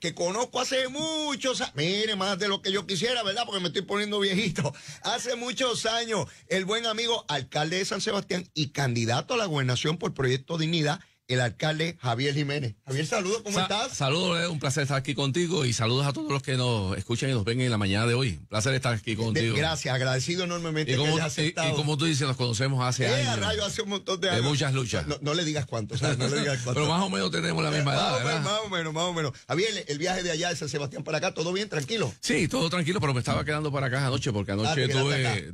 que conozco hace muchos años, mire, más de lo que yo quisiera, ¿verdad? Porque me estoy poniendo viejito. Hace muchos años, el buen amigo alcalde de San Sebastián y candidato a la gobernación por Proyecto Dignidad, el alcalde Javier Jiménez. Javier, saludos, ¿cómo estás? Saludos, eh, un placer estar aquí contigo y saludos a todos los que nos escuchan y nos ven en la mañana de hoy. Un placer estar aquí contigo. gracias, agradecido enormemente. Y como, tú dices, nos conocemos hace eh, años. hace un montón de años. De muchas luchas. No, le digas cuántos, No le digas Pero más o menos tenemos la misma edad. Más, más o menos, más o menos. Javier, el viaje de allá de San Sebastián para acá, ¿todo bien? ¿Tranquilo? Sí, todo tranquilo, pero me estaba quedando para acá anoche porque ah, anoche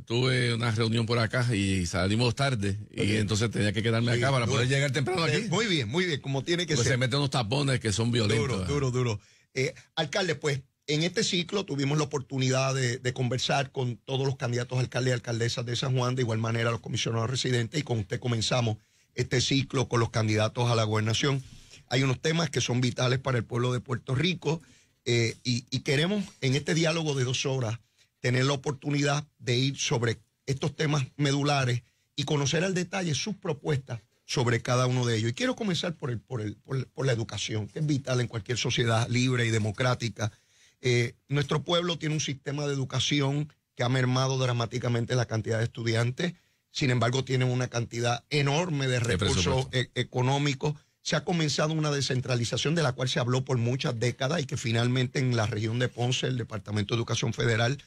tuve, una reunión por acá y salimos tarde y entonces tenía que quedarme acá para poder llegar temprano aquí. Eh, muy bien, muy bien, como tiene que pues ser. Se meten unos tapones que son violentos. Duro, duro, duro. Eh, alcalde, pues en este ciclo tuvimos la oportunidad de, conversar con todos los candidatos alcaldes y alcaldesas de San Juan, de igual manera los comisionados residentes, y con usted comenzamos este ciclo con los candidatos a la gobernación. Hay unos temas que son vitales para el pueblo de Puerto Rico eh, y queremos en este diálogo de dos horas tener la oportunidad de ir sobre estos temas medulares y conocer al detalle sus propuestas sobre cada uno de ellos. Y quiero comenzar por, el, por, el, por, la educación, que es vital en cualquier sociedad libre y democrática. Eh, nuestro pueblo tiene un sistema de educación que ha mermado dramáticamente la cantidad de estudiantes, sin embargo tiene una cantidad enorme de recursos e, económicos. Se ha comenzado una descentralización de la cual se habló por muchas décadas y que finalmente en la región de Ponce, el Departamento de Educación Federal,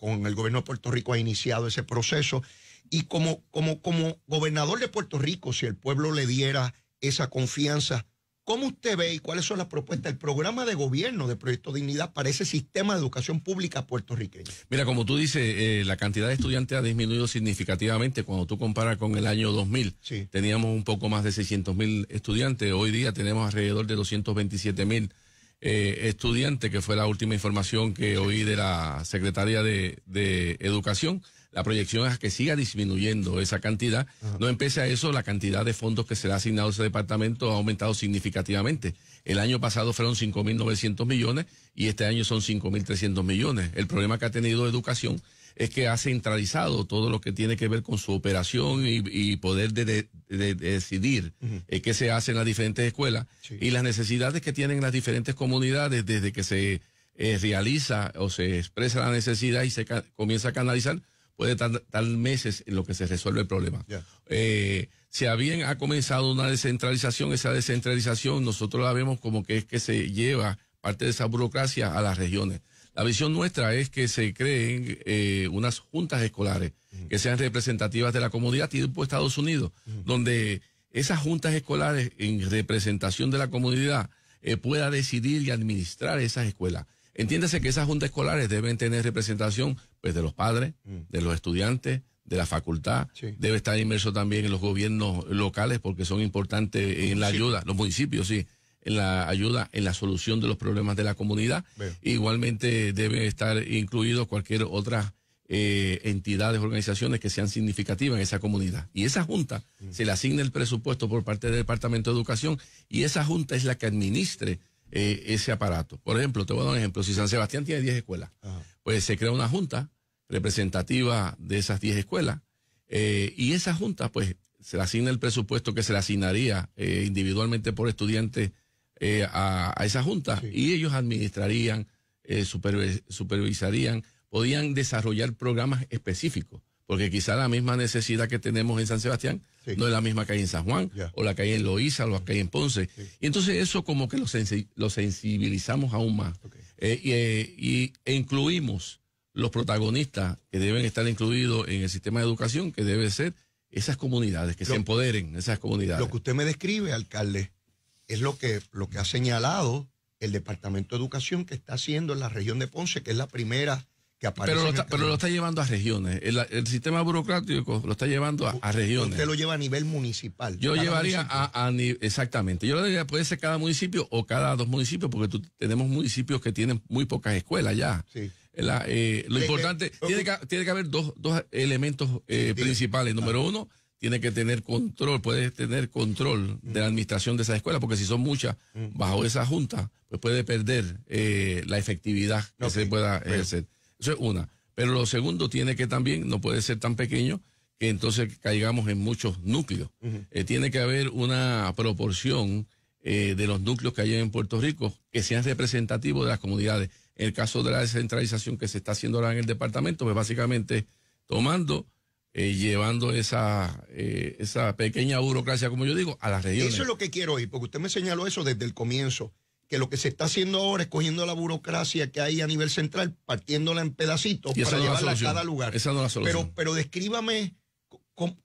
con el gobierno de Puerto Rico ha iniciado ese proceso y como, como, como gobernador de Puerto Rico, si el pueblo le diera esa confianza, ¿cómo usted ve y cuáles son las propuestas, del programa de gobierno de Proyecto Dignidad para ese sistema de educación pública puertorriqueño? Mira, como tú dices, eh, la cantidad de estudiantes ha disminuido significativamente cuando tú comparas con el año 2000. Teníamos un poco más de 600 mil estudiantes, hoy día tenemos alrededor de 227 mil. Eh, estudiantes, que fue la última información que oí de la Secretaría de Educación. La proyección es que siga disminuyendo esa cantidad. No empiece a eso, la cantidad de fondos que se le ha asignado a ese departamento ha aumentado significativamente. El año pasado fueron 5.900 millones y este año son 5.300 millones. El problema que ha tenido educación es que ha centralizado todo lo que tiene que ver con su operación y, poder de, decidir eh, qué se hace en las diferentes escuelas y las necesidades que tienen las diferentes comunidades desde que se eh, realiza o se expresa la necesidad y se comienza a canalizar puede tardar meses en lo que se resuelve el problema. Eh, si bien ha comenzado una descentralización, esa descentralización nosotros la vemos como que es que se lleva parte de esa burocracia a las regiones. La visión nuestra es que se creen eh, unas juntas escolares que sean representativas de la comunidad tipo Estados Unidos, donde esas juntas escolares en representación de la comunidad eh, pueda decidir y administrar esas escuelas. Entiéndase que esas juntas escolares deben tener representación pues de los padres, mm. de los estudiantes, de la facultad. Debe estar inmerso también en los gobiernos locales porque son importantes en la ayuda, los municipios, sí, en la ayuda, en la solución de los problemas de la comunidad. Igualmente debe estar incluido cualquier otra entidad eh, entidades, organizaciones que sean significativas en esa comunidad. Y esa junta mm. se le asigna el presupuesto por parte del Departamento de Educación y esa junta es la que administre eh, ese aparato. Por ejemplo, te voy a dar un ejemplo. Si San Sebastián tiene 10 escuelas, pues se crea una junta representativa de esas 10 escuelas eh, y esa junta pues se le asigna el presupuesto que se le asignaría eh, individualmente por estudiante eh, a, esa junta y ellos administrarían, supervisarían, podían desarrollar programas específicos, porque quizá la misma necesidad que tenemos en San Sebastián no es la misma que hay en San Juan, o la que hay en Loíza, o la que hay en Ponce. Y entonces eso como que lo, sensibilizamos aún más. Eh, y, eh, e incluimos los protagonistas que deben estar incluidos en el sistema de educación, que debe ser esas comunidades, que se empoderen esas comunidades. Lo que usted me describe, alcalde, es lo que, lo que ha señalado el Departamento de Educación que está haciendo en la región de Ponce, que es la primera pero lo, está, pero lo está llevando a regiones. El, sistema burocrático lo está llevando a, regiones. Usted lo lleva a nivel municipal. Yo llevaría a, Exactamente. Yo lo diría, puede ser cada municipio o cada dos municipios, porque tenemos municipios que tienen muy pocas escuelas ya. Eh, lo eh, importante, eh, tiene, que, tiene que haber dos, elementos principales. Número uno, tiene que tener control, puede tener control de la mm. administración de esa escuela, porque si son muchas mm. bajo esa junta, pues puede perder la efectividad que se pueda ejercer. Eso es una. Pero lo segundo tiene que también, no puede ser tan pequeño que entonces caigamos en muchos núcleos. Eh, tiene que haber una proporción eh, de los núcleos que hay en Puerto Rico que sean representativos de las comunidades. En el caso de la descentralización que se está haciendo ahora en el departamento, pues básicamente tomando... Eh, llevando esa, esa pequeña burocracia, como yo digo, a las regiones. Eso es lo que quiero oír, porque usted me señaló eso desde el comienzo que lo que se está haciendo ahora es cogiendo la burocracia que hay a nivel central, partiéndola en pedacitos para llevarla a cada lugar. pero, pero descríbame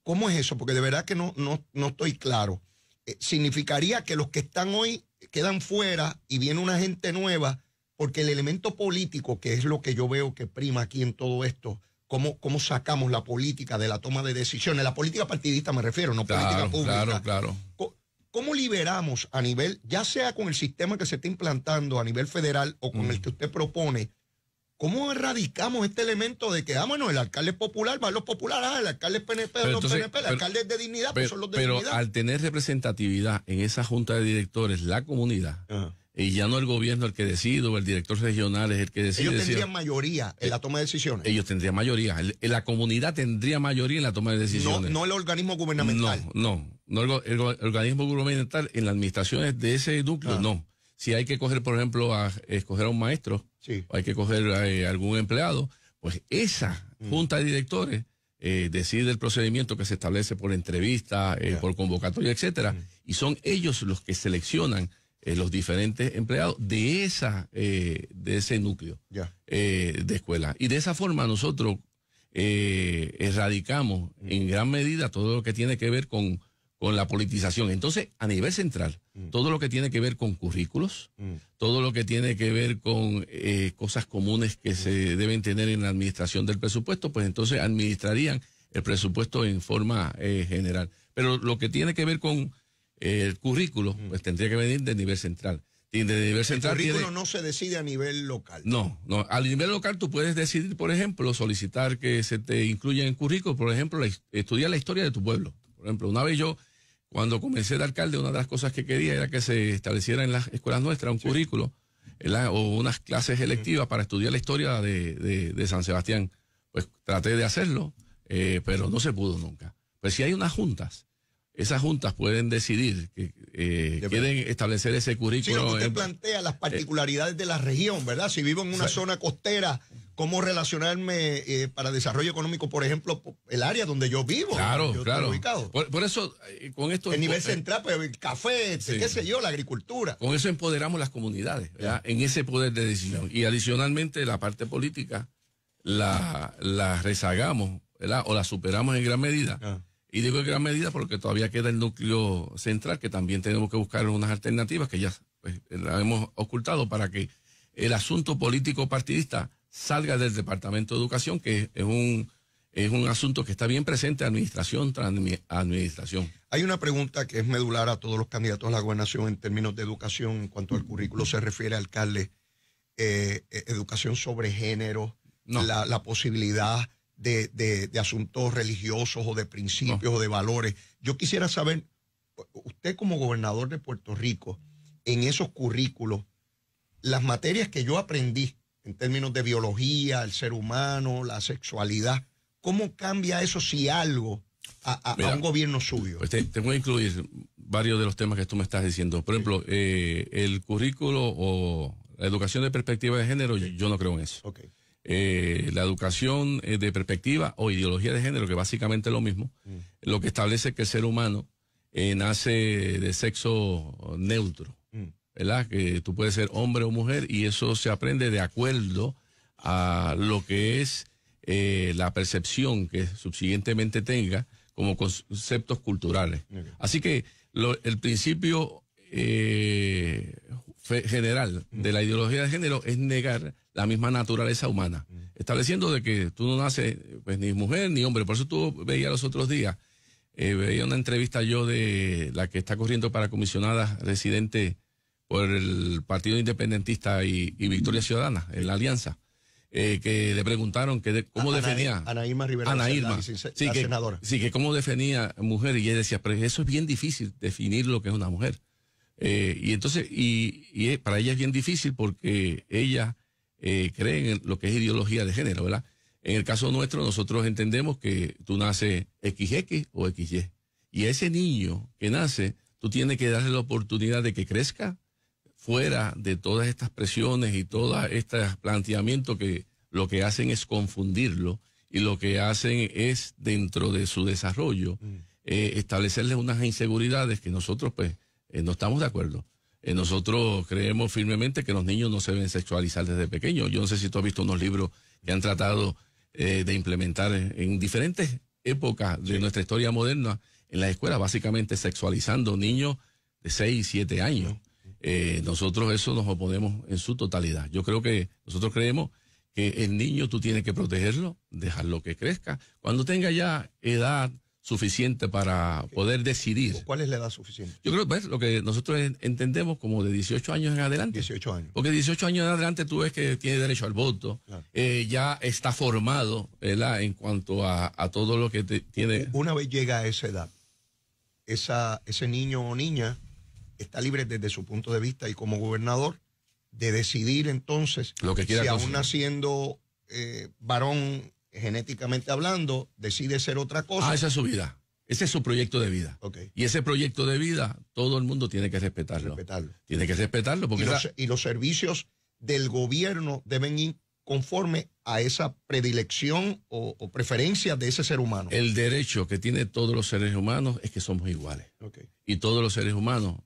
cómo, es eso, porque de verdad que no, no, estoy claro. Eh, significaría que los que están hoy quedan fuera y viene una gente nueva, porque el elemento político, que es lo que yo veo que prima aquí en todo esto, cómo, cómo sacamos la política de la toma de decisiones, la política partidista me refiero, no política pública. Claro, claro. ¿Cómo liberamos a nivel, ya sea con el sistema que se está implantando a nivel federal o con el mm. que usted propone, ¿Cómo erradicamos este elemento de que, ah, bueno, el alcalde es popular, van los populares, ah, el alcalde es PNP, los PNP, el alcalde es de dignidad, pues pero, son los de dignidad. Pero al tener representatividad en esa junta de directores, la comunidad, y ya no el gobierno el que decide, o el director regional es el que decide. Ellos tendrían mayoría en eh, la toma de decisiones. Ellos tendrían mayoría. la comunidad tendría mayoría en la toma de decisiones. No, no el organismo gubernamental. No, no el, organismo gubernamental en las administraciones de ese núcleo, ah. no. Si hay que coger, por ejemplo, a escoger a un maestro, o hay que coger a, eh, algún empleado, pues esa mm. junta de directores eh, decide el procedimiento que se establece por entrevista, eh, por convocatoria, etcétera, mm. y son ellos los que seleccionan eh, los diferentes empleados de esa de ese núcleo de escuela. Y de esa forma nosotros erradicamos mm. en gran medida todo lo que tiene que ver con con la politización. Entonces, a nivel central, mm. todo lo que tiene que ver con currículos, mm. todo lo que tiene que ver con eh, cosas comunes que se mm. deben tener en la administración del presupuesto, pues entonces administrarían el presupuesto en forma eh, general. Pero lo que tiene que ver con eh, el currículo, pues tendría que venir de nivel central. de nivel central el currículo no se decide a nivel local. No, no. A nivel local tú puedes decidir, por ejemplo, solicitar que se te incluya en currículo, por ejemplo, estudiar la historia de tu pueblo. Por ejemplo, una vez yo cuando comencé de alcalde, una de las cosas que quería era que se estableciera en las escuelas nuestras un currículo o unas clases electivas para estudiar la historia de, San Sebastián. Pues traté de hacerlo, eh, pero no se pudo nunca. Pues si hay unas juntas, esas juntas pueden decidir que eh, quieren establecer ese currículo. Sí, usted plantea las eh, particularidades de la región, ¿verdad? Si vivo en una zona costera cómo relacionarme eh, para desarrollo económico, por ejemplo, el área donde yo vivo. Claro, claro. Por, eso, eh, con esto... El nivel eh, central, pues el café, este, qué sé yo, la agricultura. Con eso empoderamos las comunidades, en ese poder de decisión. Y adicionalmente la parte política la, la rezagamos, O la superamos en gran medida. Y digo en gran medida porque todavía queda el núcleo central, que también tenemos que buscar unas alternativas que ya pues, hemos ocultado para que el asunto político partidista salga del Departamento de Educación, que es un, un asunto que está bien presente administración tras administración. Hay una pregunta que es medular a todos los candidatos a la gobernación en términos de educación, en cuanto al currículo se refiere, alcalde, eh, eh, educación sobre género, la, posibilidad de, asuntos religiosos o de principios o de valores. Yo quisiera saber, usted como gobernador de Puerto Rico, en esos currículos, las materias que yo aprendí en términos de biología, el ser humano, la sexualidad. ¿Cómo cambia eso si algo a, un gobierno suyo? Tengo te, voy incluir varios de los temas que tú me estás diciendo. Por ejemplo, eh, el currículo o la educación de perspectiva de género, yo, no creo en eso. Eh, la educación eh, de perspectiva o ideología de género, que básicamente es lo mismo, mm. lo que establece que el ser humano nace de sexo neutro. Que tú puedes ser hombre o mujer y eso se aprende de acuerdo a lo que es eh, la percepción que subsiguientemente tenga como conceptos culturales. Así que el principio eh, general de la ideología de género es negar la misma naturaleza humana, estableciendo de que tú no naces pues, ni mujer ni hombre. Por eso tú veías los otros días, eh, veía una entrevista yo de la que está corriendo para comisionada residente por el Partido Independentista y, Victoria Ciudadana, en la alianza, eh, que le preguntaron que cómo definía? defendía. Rivera. sí, que, senadora. sí, que cómo definía mujer. Y ella decía, pero eso es bien difícil, definir lo que es una mujer. Eh, y entonces, y, y, para ella es bien difícil porque ella eh, cree en lo que es ideología de género, ¿verdad? En el caso nuestro, nosotros entendemos que tú naces XX o XY. Y a ese niño que nace, tú tienes que darle la oportunidad de que crezca, fuera de todas estas presiones y todos estos planteamientos que lo que hacen es confundirlo y lo que hacen es, dentro de su desarrollo, mm. eh, establecerles unas inseguridades que nosotros, pues, eh, no estamos de acuerdo. Eh, nosotros creemos firmemente que los niños no se deben sexualizar desde pequeños. Yo no sé si tú has visto unos libros que han tratado de implementar en, diferentes épocas de nuestra historia moderna en las escuelas, básicamente sexualizando niños de 6, 7 años eh, nosotros eso nos oponemos en su totalidad. Yo creo que nosotros creemos que el niño tú tienes que protegerlo, dejarlo que crezca. Cuando tenga ya edad suficiente para poder decidir. ¿Cuál es la edad suficiente? Yo creo que es lo que nosotros entendemos como de 18 años en adelante. 18 años. Porque 18 años en adelante tú ves que tiene derecho al voto, eh, ya está formado en cuanto a, todo lo que tiene. Una vez llega a esa edad, esa, ese niño o niña está libre desde su punto de vista y como gobernador de decidir entonces si aún naciendo eh, varón genéticamente hablando, decide ser otra cosa. Ah, esa es su vida. Ese es su proyecto de vida. Y ese proyecto de vida, todo el mundo tiene que respetarlo. Tiene que respetarlo. y, los, servicios del gobierno deben ir conforme a esa predilección o, preferencia de ese ser humano. El derecho que tiene todos los seres humanos es que somos iguales. Y todos los seres humanos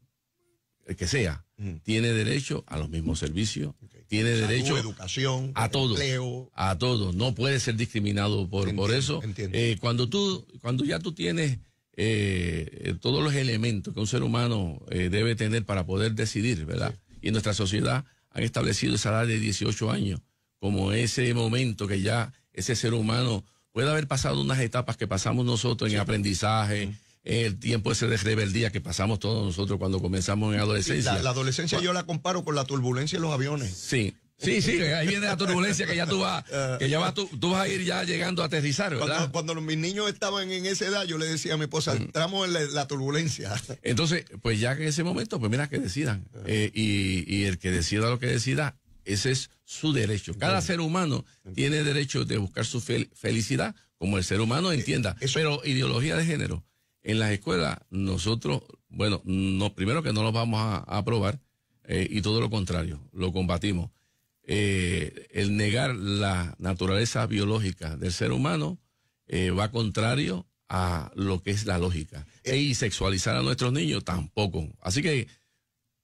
que sea, mm. tiene derecho a los mismos servicios, tiene derecho derecho educación, a todo, empleo. a todo, no puede ser discriminado por, por eso. Eh, cuando tú, cuando ya tú tienes eh, eh, todos los elementos que un ser humano debe tener para poder decidir, ¿verdad? Y en nuestra sociedad han establecido esa edad de 18 años como ese momento que ya ese ser humano puede haber pasado unas etapas que pasamos nosotros en aprendizaje. Mm el tiempo ese de rebeldía que pasamos todos nosotros cuando comenzamos en adolescencia. La, adolescencia yo la comparo con la turbulencia en los aviones. Sí. Sí, sí, ahí viene la turbulencia que ya tú vas, eh. que ya vas, tú, vas a ir ya llegando a aterrizar, Cuando, mis niños estaban en esa edad, yo le decía a mi esposa, mm. entramos en la, turbulencia. Entonces, pues ya que en ese momento, pues mira que decidan. Eh. Eh, y, el que decida lo que decida, ese es su derecho. Cada ser humano tiene derecho de buscar su felicidad como el ser humano entienda. Pero ideología de género en las escuelas, nosotros, bueno, no, primero que no los vamos a, aprobar eh, y todo lo contrario, lo combatimos. Eh, el negar la naturaleza biológica del ser humano eh, va contrario a lo que es la lógica. y e sexualizar a nuestros niños tampoco. Así que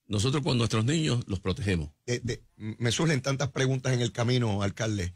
nosotros con nuestros niños los protegemos. me surgen tantas preguntas en el camino, alcalde.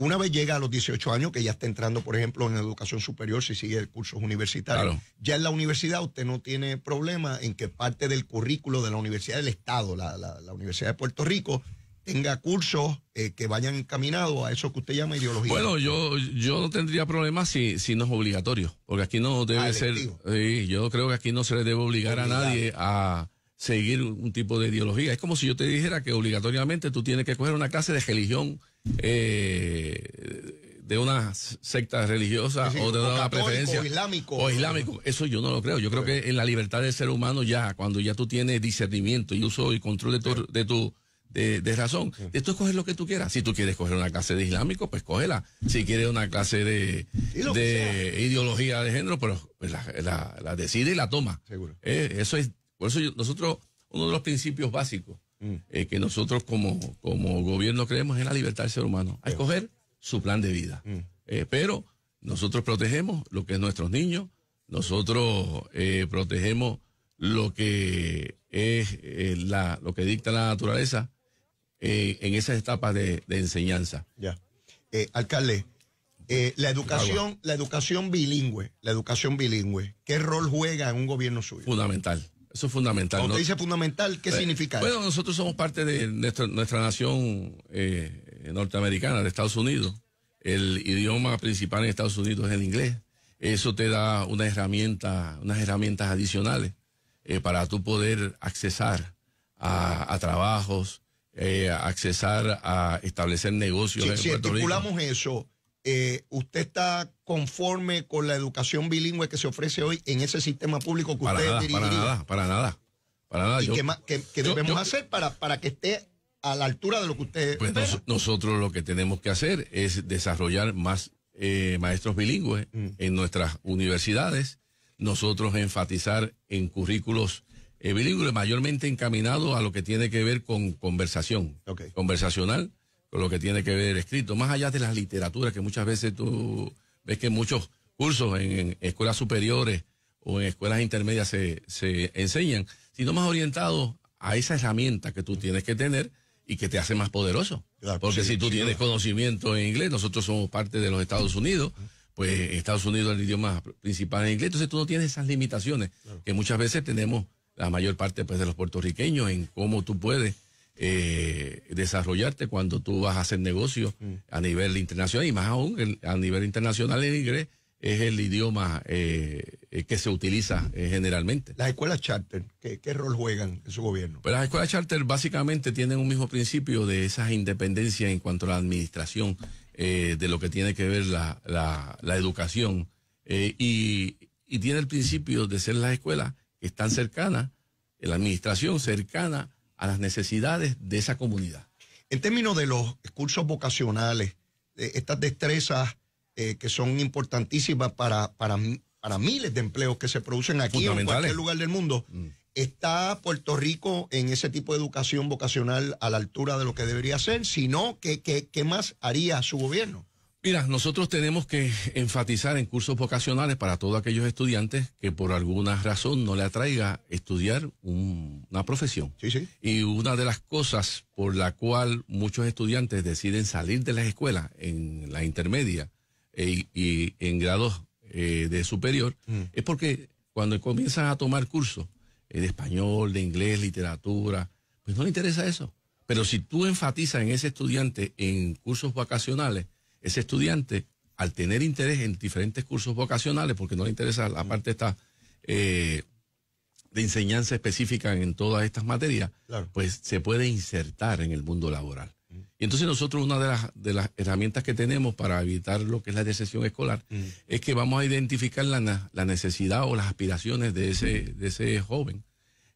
Una vez llega a los 18 años, que ya está entrando, por ejemplo, en educación superior, si sigue cursos universitarios, universitario, ya en la universidad usted no tiene problema en que parte del currículo de la Universidad del Estado, la, la, Universidad de Puerto Rico, tenga cursos eh, que vayan encaminados a eso que usted llama ideología. Bueno, yo, yo no tendría problema si, si no es obligatorio, porque aquí no debe ah, ser, sí, yo creo que aquí no se le debe obligar a nadie a seguir un tipo de ideología. Es como si yo te dijera que obligatoriamente tú tienes que coger una clase de religión eh, de una secta religiosa o de una preferencia. O islámico. O islámico. Eso yo no lo creo. Yo creo que en la libertad del ser humano ya, cuando ya tú tienes discernimiento y uso y control de tu, de tu de, razón. Esto es coger lo que tú quieras. Si tú quieres coger una clase de islámico, pues cógela. Si quieres una clase de, de ideología de género, pues la, decide y la toma. Eh, eso es por eso nosotros, uno de los principios básicos mm. eh, que nosotros como, como gobierno creemos es la libertad del ser humano, a escoger su plan de vida. Mm. Eh, pero nosotros protegemos lo que es nuestros niños, nosotros eh, protegemos lo que es lo que dicta la naturaleza en esas etapas de, enseñanza. Ya. alcalde, la educación, la educación bilingüe, la educación bilingüe, ¿qué rol juega en un gobierno suyo? Fundamental. Eso es fundamental. Cuando dice fundamental, ¿qué eh, significa? Bueno, nosotros somos parte de nuestra, nación eh, norteamericana, de Estados Unidos. El idioma principal en Estados Unidos es el inglés. Eso te da una herramienta, unas herramientas adicionales eh, para tú poder accesar a, trabajos, accesar a establecer negocios. Si, en eso eh, ¿usted está conforme con la educación bilingüe que se ofrece hoy en ese sistema público que para usted nada, Para nada, para nada, ¿Y qué, debemos hacer para, para que esté a la altura de lo que usted... Pues nosotros lo que tenemos que hacer es desarrollar más eh, maestros bilingües mm. en nuestras universidades, nosotros enfatizar en currículos eh, bilingües mayormente encaminados a lo que tiene que ver con conversación, conversacional con lo que tiene que ver escrito, más allá de las literaturas que muchas veces tú ves que muchos cursos en, escuelas superiores o en escuelas intermedias se, enseñan, sino más orientados a esa herramienta que tú tienes que tener y que te hace más poderoso. Porque si tú tienes conocimiento en inglés, nosotros somos parte de los Estados Unidos, pues Estados Unidos es el idioma principal en inglés, entonces tú no tienes esas limitaciones que muchas veces tenemos la mayor parte pues, de los puertorriqueños en cómo tú puedes eh, desarrollarte cuando tú vas a hacer negocio mm. a nivel internacional y más aún a nivel internacional en inglés es el idioma eh, eh, que se utiliza mm. generalmente. Las escuelas charter, ¿qué, rol juegan en su gobierno? Pues las escuelas charter básicamente tienen un mismo principio de esas independencias en cuanto a la administración de lo que tiene que ver la, educación y, y tiene el principio de ser las escuelas que están cercanas, la administración cercana a las necesidades de esa comunidad. En términos de los cursos vocacionales, eh, estas destrezas eh, que son importantísimas para, para, miles de empleos que se producen aquí en cualquier lugar del mundo, mm. ¿está Puerto Rico en ese tipo de educación vocacional a la altura de lo que debería ser? Si no, ¿qué, qué más haría su gobierno? Mira, nosotros tenemos que enfatizar en cursos vocacionales para todos aquellos estudiantes que por alguna razón no le atraiga estudiar una profesión. Y una de las cosas por la cual muchos estudiantes deciden salir de las escuelas en la intermedia eh, y en grados eh, de superior mm. es porque cuando comienzan a tomar cursos eh, de español, de inglés, literatura, pues no le interesa eso. Pero si tú enfatizas en ese estudiante en cursos vocacionales, ese estudiante, al tener interés en diferentes cursos vocacionales, porque no le interesa la parte eh, de enseñanza específica en todas estas materias, pues se puede insertar en el mundo laboral. Y entonces nosotros una de las, de las herramientas que tenemos para evitar lo que es la decepción escolar es que vamos a identificar la, necesidad o las aspiraciones de ese, de ese joven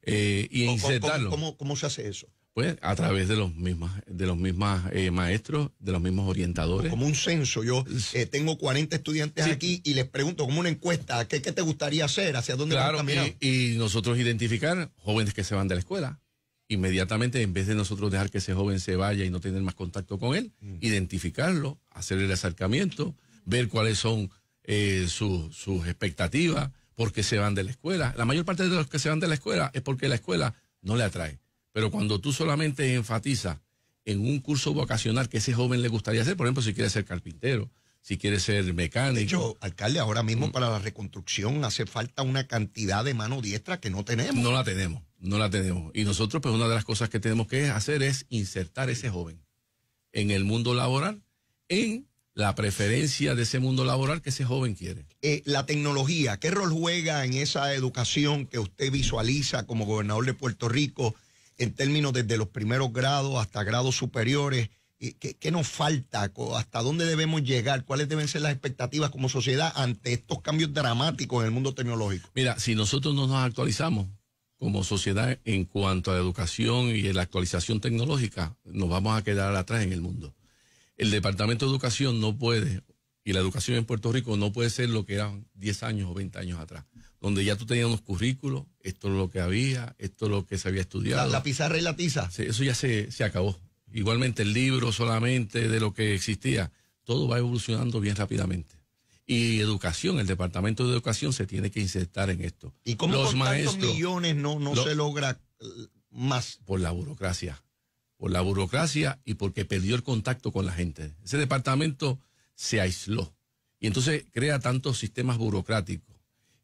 eh, y insertarlo. cómo, se hace eso? Pues a través de los mismos, de los mismas eh, maestros, de los mismos orientadores. Como un censo, yo eh, tengo 40 estudiantes aquí y les pregunto como una encuesta, ¿qué, te gustaría hacer? ¿Hacia dónde claro, van a y, y nosotros identificar jóvenes que se van de la escuela, inmediatamente, en vez de nosotros dejar que ese joven se vaya y no tener más contacto con él, mm. identificarlo, hacer el acercamiento, ver cuáles son eh, sus expectativas, por qué se van de la escuela. La mayor parte de los que se van de la escuela es porque la escuela no le atrae. Pero cuando tú solamente enfatizas en un curso vocacional que ese joven le gustaría hacer, por ejemplo, si quiere ser carpintero, si quiere ser mecánico. De alcalde, ahora mismo mm. para la reconstrucción hace falta una cantidad de mano diestra que no tenemos. No la tenemos, no la tenemos. Y nosotros, pues una de las cosas que tenemos que hacer es insertar ese joven en el mundo laboral, en la preferencia de ese mundo laboral que ese joven quiere. Eh, la tecnología, ¿qué rol juega en esa educación que usted visualiza como gobernador de Puerto Rico? en términos desde los primeros grados hasta grados superiores? ¿Qué, nos falta? ¿Hasta dónde debemos llegar? ¿Cuáles deben ser las expectativas como sociedad ante estos cambios dramáticos en el mundo tecnológico? Mira, si nosotros no nos actualizamos como sociedad en cuanto a la educación y la actualización tecnológica, nos vamos a quedar atrás en el mundo. El Departamento de Educación no puede, y la educación en Puerto Rico no puede ser lo que eran 10 años o 20 años atrás donde ya tú tenías unos currículos, esto es lo que había, esto es lo que se había estudiado. La, pizarra y la tiza. Sí, eso ya se, acabó. Igualmente el libro solamente de lo que existía, todo va evolucionando bien rápidamente y educación, el departamento de educación se tiene que insertar en esto. ¿Y cómo los con maestros, millones no, no se logra eh, más? Por la burocracia, por la burocracia y porque perdió el contacto con la gente. Ese departamento se aisló y entonces crea tantos sistemas burocráticos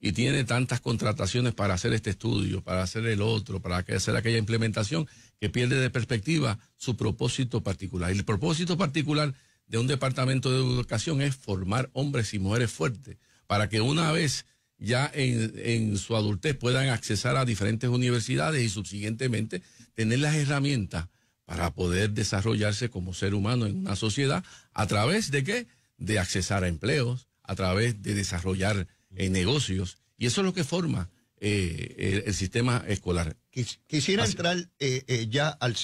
y tiene tantas contrataciones para hacer este estudio, para hacer el otro, para hacer aquella implementación, que pierde de perspectiva su propósito particular. Y el propósito particular de un departamento de educación es formar hombres y mujeres fuertes, para que una vez ya en, en su adultez puedan accesar a diferentes universidades y subsiguientemente tener las herramientas para poder desarrollarse como ser humano en una sociedad a través de qué? De accesar a empleos, a través de desarrollar en eh, negocios, y eso es lo que forma eh, el, sistema escolar. Quisiera entrar eh, ya al,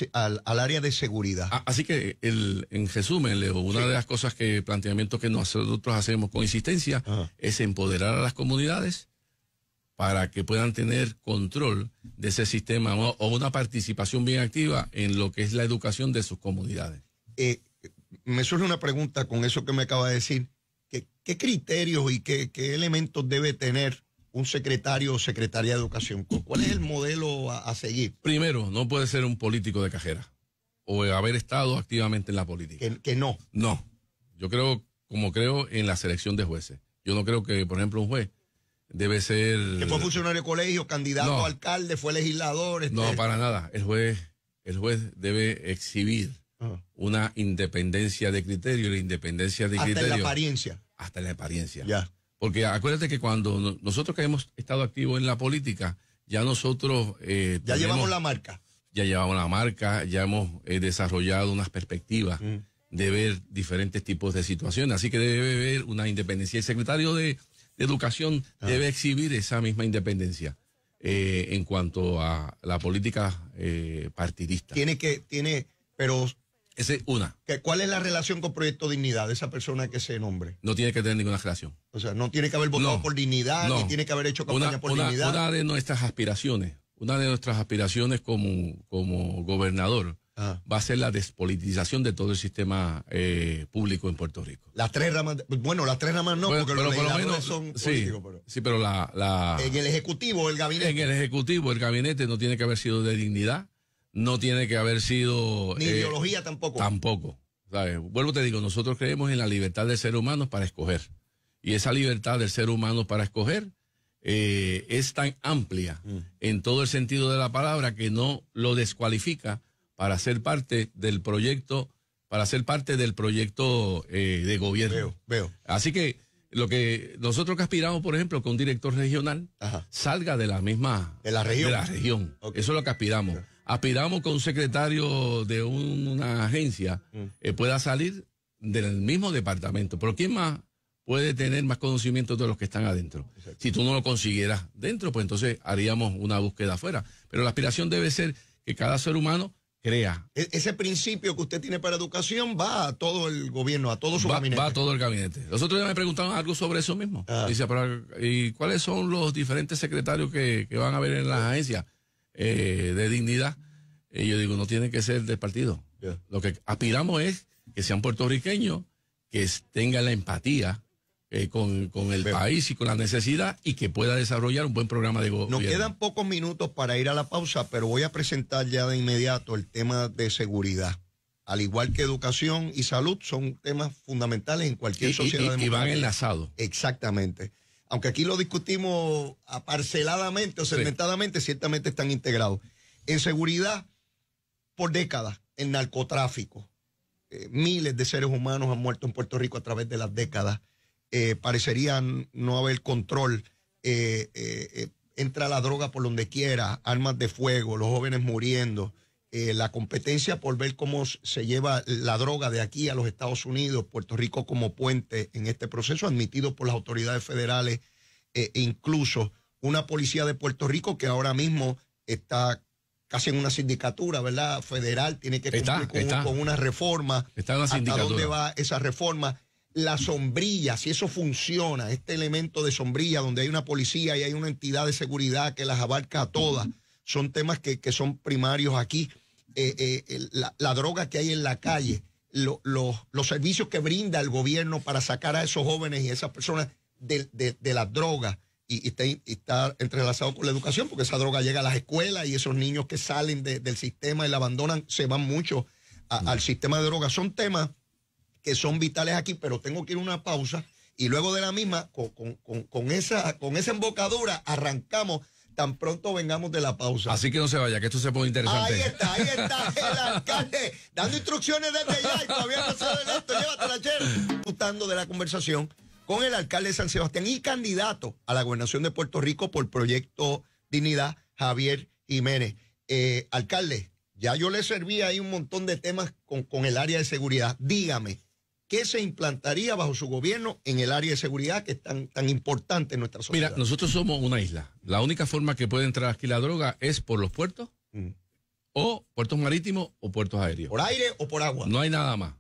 área de seguridad. Así que, en resumen, Leo, una de las cosas que, planteamiento que nosotros hacemos con insistencia es empoderar a las comunidades para que puedan tener control de ese sistema o una participación bien activa en lo que es la educación de sus comunidades. me surge una pregunta con eso que me acaba de decir. ¿Qué criterios y qué, elementos debe tener un secretario o secretaria de educación? ¿Cuál es el modelo a, seguir? Primero, no puede ser un político de cajera o haber estado activamente en la política. Que, no. No. Yo creo, como creo, en la selección de jueces. Yo no creo que, por ejemplo, un juez debe ser. Que fue funcionario de colegio, candidato a alcalde, fue legislador. Este no, para nada. El juez, el juez debe exhibir una independencia de criterio. La independencia de criterio. la apariencia hasta la apariencia. Ya. Porque acuérdate que cuando nosotros que hemos estado activos en la política, ya nosotros... Eh, ya llevamos la marca. Ya llevamos la marca, ya hemos eh, desarrollado unas perspectivas mm. de ver diferentes tipos de situaciones. Así que debe haber una independencia. El secretario de, Educación ah. debe exhibir esa misma independencia. Eh, en cuanto a la política partidista. Tiene que, tiene, pero esa es una. ¿Cuál es la relación con Proyecto Dignidad de esa persona que se nombre? No tiene que tener ninguna relación. O sea, no tiene que haber votado por dignidad, ni tiene que haber hecho campaña por dignidad. Una de nuestras aspiraciones, una de nuestras aspiraciones como, como gobernador ah. va a ser la despolitización de todo el sistema eh, público en Puerto Rico. Las tres ramas, bueno, las tres ramas no, porque los son políticos. sí, pero la, la... En el Ejecutivo, el gabinete. En el Ejecutivo, el gabinete no tiene que haber sido de dignidad no tiene que haber sido... Ni eh, ideología tampoco. Tampoco. Vuelvo te digo, nosotros creemos en la libertad del ser humano para escoger. Y esa libertad del ser humano para escoger eh, es tan amplia mm. en todo el sentido de la palabra que no lo descualifica para ser parte del proyecto, para ser parte del proyecto eh, de gobierno. Veo, Así que lo que nosotros que aspiramos, por ejemplo, que un director regional salga de la misma de la región. Eso es lo que aspiramos aspiramos que un secretario de una agencia mm. eh, pueda salir del mismo departamento. Pero ¿quién más puede tener más conocimiento de los que están adentro? Si tú no lo consiguieras dentro, pues entonces haríamos una búsqueda afuera. Pero la aspiración debe ser que cada ser humano crea. E-, ese principio que usted tiene para educación va a todo el gobierno, a todo su gabinete. Va a todo el gabinete. Los otros me preguntaron algo sobre eso mismo. Ah. Dice, ¿y cuáles son los diferentes secretarios que, que van a haber en las eh. agencias? Eh, de dignidad. yo digo, no tiene que ser del partido. Lo que aspiramos es que sean puertorriqueños, que tengan la empatía eh, con, el país y con la necesidad y que pueda desarrollar un buen programa de gobierno. Nos quedan pocos minutos para ir a la pausa, pero voy a presentar ya de inmediato el tema de seguridad. Al igual que educación y salud son temas fundamentales en cualquier sociedad democrática. Y van enlazados. Exactamente aunque aquí lo discutimos aparceladamente o segmentadamente, ciertamente están integrados. En seguridad, por décadas, en narcotráfico. Eh, miles de seres humanos han muerto en Puerto Rico a través de las décadas. Eh, parecería no haber control. Eh, entra la droga por donde quiera, armas de fuego, los jóvenes muriendo. Eh, la competencia por ver cómo se lleva la droga de aquí a los Estados Unidos, Puerto Rico como puente en este proceso, admitido por las autoridades federales, eh, e incluso una policía de Puerto Rico que ahora mismo está casi en una sindicatura, ¿verdad? Federal, tiene que cumplir con, una reforma. Está ¿Hasta dónde va esa reforma? La sombrilla, si eso funciona, este elemento de sombrilla donde hay una policía y hay una entidad de seguridad que las abarca a todas, son temas que, que son primarios aquí. Eh, eh, la, droga que hay en la calle, los servicios que brinda el gobierno para sacar a esos jóvenes y esas personas de, la droga las drogas. Y, está, entrelazado con la educación, porque esa droga llega a las escuelas y esos niños que salen del sistema y la abandonan se van mucho al sistema de drogas. Son temas que son vitales aquí, pero tengo que ir a una pausa y luego de la misma, con, con, esa, con esa embocadura, arrancamos tan pronto vengamos de la pausa. Así que no se vaya, que esto se pone interesante. Ahí está, ahí está el alcalde dando instrucciones desde ya y todavía no sabe esto. Llévatela, ayer. Disfrutando de la conversación con el alcalde de San Sebastián y candidato a la gobernación de Puerto Rico por Proyecto Dignidad, Javier Jiménez. Eh, alcalde, ya yo le serví ahí un montón de temas con el área de seguridad. Dígame, ¿Qué se implantaría bajo su gobierno en el área de seguridad que es tan, tan importante en nuestra sociedad. Mira, nosotros somos una isla. La única forma que puede entrar aquí la droga es por los puertos, mm. o puertos marítimos o puertos aéreos. Por aire o por agua. No hay nada más.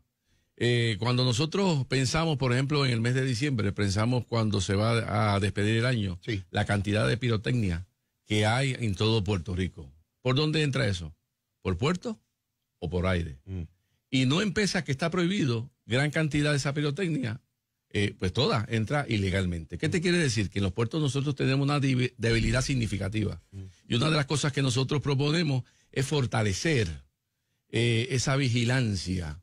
Eh, cuando nosotros pensamos, por ejemplo, en el mes de diciembre, pensamos cuando se va a despedir el año, la cantidad de pirotecnia que hay en todo Puerto Rico. ¿Por dónde entra eso? ¿Por puerto o por aire? Mm y no empieza que está prohibido gran cantidad de esa pirotecnia, eh, pues toda entra ilegalmente. ¿Qué te quiere decir? Que en los puertos nosotros tenemos una debilidad significativa. Mm. Y una de las cosas que nosotros proponemos es fortalecer eh, esa vigilancia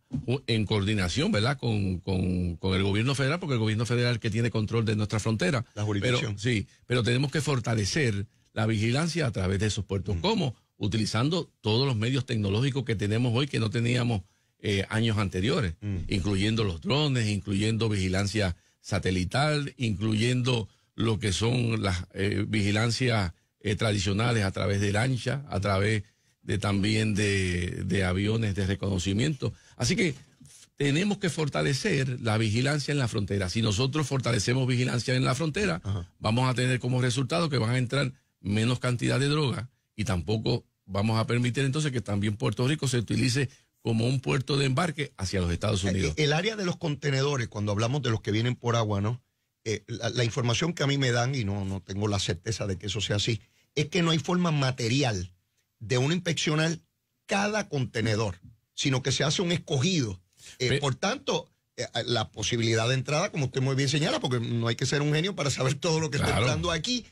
en coordinación, ¿verdad? Con, el gobierno federal, porque el gobierno federal es que tiene control de nuestra frontera. La jurisdicción. sí, pero tenemos que fortalecer la vigilancia a través de esos puertos. Mm. ¿Cómo? Utilizando todos los medios tecnológicos que tenemos hoy que no teníamos eh, años anteriores, mm. incluyendo los drones, incluyendo vigilancia satelital, incluyendo lo que son las eh, vigilancias eh, tradicionales a través de lancha, a través de también de, aviones de reconocimiento. Así que tenemos que fortalecer la vigilancia en la frontera. Si nosotros fortalecemos vigilancia en la frontera, vamos a tener como resultado que van a entrar menos cantidad de droga y tampoco vamos a permitir entonces que también Puerto Rico se utilice como un puerto de embarque hacia los Estados eh, eh, Unidos. El área de los contenedores, cuando hablamos de los que vienen por agua, ¿no? Eh, la, información que a mí me dan, y no, no tengo la certeza de que eso sea así, es que no hay forma material de uno inspeccionar cada contenedor, sino que se hace un escogido. por tanto, la posibilidad de entrada, como usted muy bien señala, porque no hay que ser un genio para saber todo lo que está entrando aquí,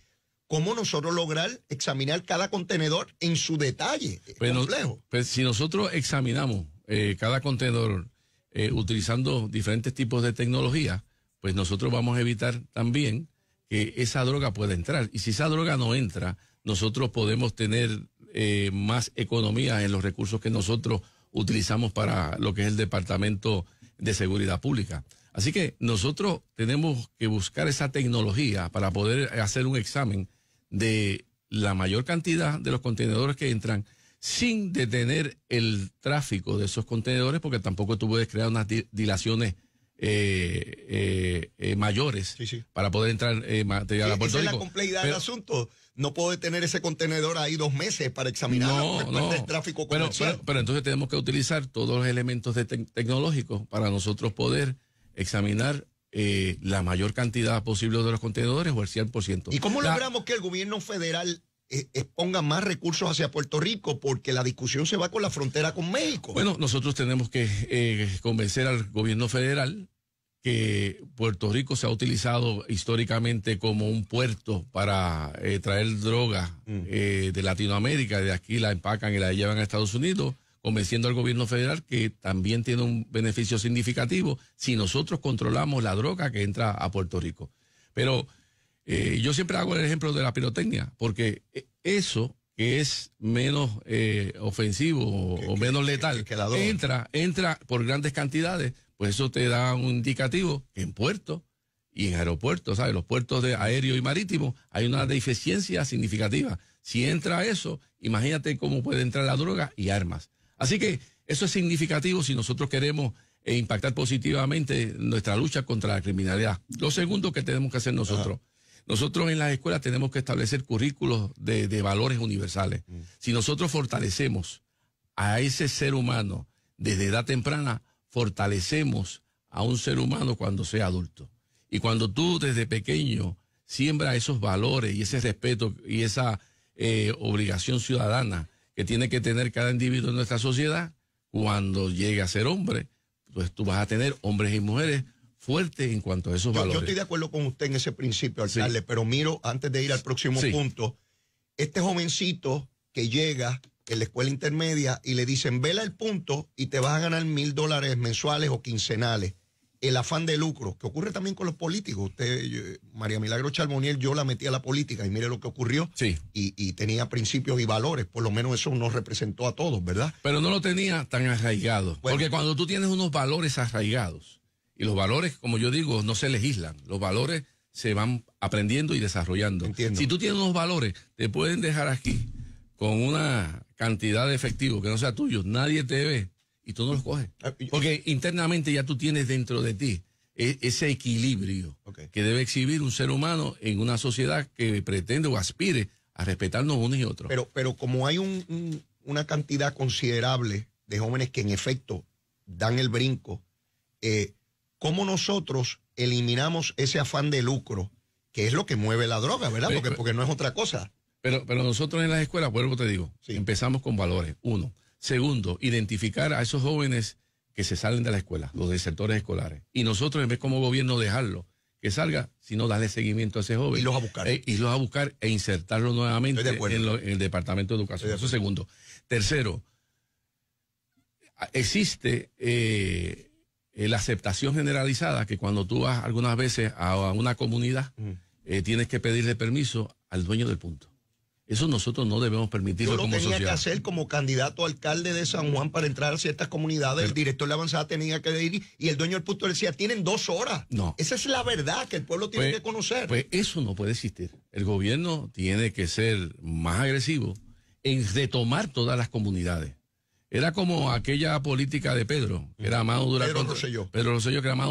cómo nosotros lograr examinar cada contenedor en su detalle. complejo. Pues si nosotros examinamos eh, cada contenedor eh, utilizando diferentes tipos de tecnología, pues nosotros vamos a evitar también que esa droga pueda entrar. Y si esa droga no entra, nosotros podemos tener eh, más economía en los recursos que nosotros utilizamos para lo que es el Departamento de Seguridad Pública. Así que nosotros tenemos que buscar esa tecnología para poder hacer un examen de la mayor cantidad de los contenedores que entran sin detener el tráfico de esos contenedores, porque tampoco tú puedes crear unas dilaciones eh, eh, eh, mayores para poder entrar material a esa es la complejidad del asunto. No puedo detener ese contenedor ahí dos meses para examinar el tráfico comercial. Pero, entonces tenemos que utilizar todos los elementos tecnológicos para nosotros poder examinar eh, la mayor cantidad posible de los contenedores o el 100%. ¿Y cómo logramos que el gobierno federal eh, exponga más recursos hacia Puerto Rico porque la discusión se va con la frontera con México. Bueno, nosotros tenemos que eh, convencer al gobierno federal que Puerto Rico se ha utilizado históricamente como un puerto para traer droga mm. de Latinoamérica, de aquí la empacan y la llevan a Estados Unidos convenciendo al gobierno federal que también tiene un beneficio significativo si nosotros controlamos la droga que entra a Puerto Rico. Pero eh, yo siempre hago el ejemplo de la pirotecnia, porque e-, eso que es menos eh, ofensivo o menos letal, que, entra, entra por grandes cantidades, pues eso te da un indicativo en puertos y en aeropuertos, ¿sabes? Los puertos de aéreo y marítimo, hay una deficiencia significativa. Si entra eso, imagínate cómo puede entrar la droga y armas. Así que eso es significativo si nosotros queremos eh, impactar positivamente nuestra lucha contra la criminalidad. Lo segundo que tenemos que hacer nosotros, nosotros en las escuelas tenemos que establecer currículos de, valores universales. Mm. Si nosotros fortalecemos a ese ser humano desde edad temprana, fortalecemos a un ser humano cuando sea adulto. Y cuando tú desde pequeño siembra esos valores y ese respeto y esa eh, obligación ciudadana, que tiene que tener cada individuo en nuestra sociedad cuando llegue a ser hombre. Pues tú vas a tener hombres y mujeres fuertes en cuanto a esos valores. Yo estoy de acuerdo con usted en ese principio, al pero miro antes de ir al próximo punto, este jovencito que llega en la escuela intermedia y le dicen, vela el punto y te vas a ganar mil dólares mensuales o quincenales el afán de lucro, que ocurre también con los políticos. Usted, María Milagro Charmoniel, yo la metí a la política y mire lo que ocurrió. Sí. Y, tenía principios y valores, por lo menos eso nos representó a todos, ¿verdad? Pero no lo tenía tan arraigado. porque cuando tú tienes unos valores arraigados, y los valores, como yo digo, no se legislan, los valores se van aprendiendo y desarrollando. Si tú tienes unos valores, te pueden dejar aquí con una cantidad de efectivo que no sea tuyo, nadie te ve, y tú no los coges. Ah, porque internamente ya tú tienes dentro de ti e, ese equilibrio que debe exhibir un ser humano en una sociedad que pretende o aspire a respetarnos unos y otros. Pero, pero como hay un, una cantidad considerable de jóvenes que en efecto dan el brinco, eh, ¿cómo nosotros eliminamos ese afán de lucro, que es lo que mueve la droga, ¿verdad? Porque, porque no es otra cosa. Pero, pero nosotros en las escuelas, vuelvo te digo, empezamos con valores. Uno, Segundo, identificar a esos jóvenes que se salen de la escuela, los sectores escolares. Y nosotros, en vez como gobierno, dejarlo que salga, sino darle seguimiento a ese joven. Y los a buscar. Eh, y los a buscar e insertarlo nuevamente en, el Departamento de Educación. Eso es segundo. Tercero, existe eh, la aceptación generalizada que cuando tú vas algunas veces a, una comunidad, mm. eh, tienes que pedirle permiso al dueño del punto. Eso nosotros no debemos permitirlo Yo lo tenía que hacer como candidato a alcalde de San Juan para entrar a ciertas comunidades. el director de avanzada tenía que ir y el dueño del punto decía, tienen dos horas. No. Esa es la verdad que el pueblo tiene pues, que conocer. Pues eso no puede existir. El gobierno tiene que ser más agresivo en retomar todas las comunidades. Era como aquella política de Pedro, que era Amado dura contra, que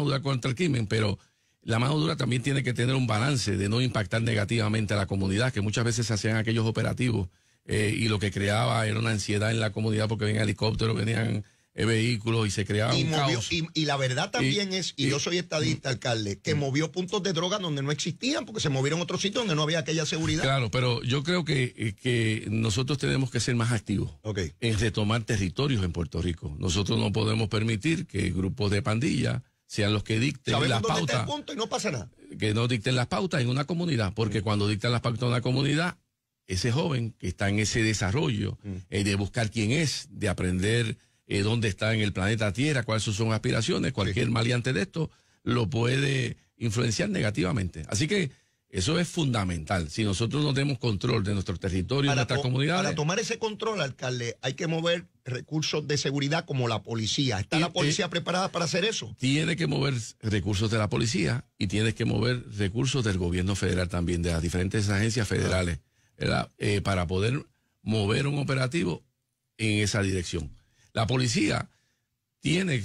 era contra el crimen, pero la mano dura también tiene que tener un balance de no impactar negativamente a la comunidad, que muchas veces se hacían aquellos operativos eh, y lo que creaba era una ansiedad en la comunidad porque venían helicópteros, venían eh, vehículos y se creaba y un caos. Y, la verdad también es, y, yo soy estadista, alcalde, que mm. movió puntos de droga donde no existían, porque se movieron a otros sitios donde no había aquella seguridad. Claro, pero yo creo que, eh, que nosotros tenemos que ser más activos en retomar territorios en Puerto Rico. Nosotros no podemos permitir que grupos de pandilla sean los que dicten las pautas. no pasa Que no dicten las pautas en una comunidad, porque mm. cuando dictan las pautas en una comunidad, ese joven que está en ese desarrollo mm. eh, de buscar quién es, de aprender eh, dónde está en el planeta Tierra, cuáles son sus aspiraciones, cualquier el maleante de esto lo puede influenciar negativamente. Así que eso es fundamental. Si nosotros no tenemos control de nuestro territorio, de nuestras comunidades. Para tomar ese control, alcalde, hay que mover recursos de seguridad como la policía. ¿Está la eh, policía preparada para hacer eso? Tiene que mover recursos de la policía y tiene que mover recursos del gobierno federal también, de las diferentes agencias ah. federales, eh, para poder mover un operativo en esa dirección. La policía tiene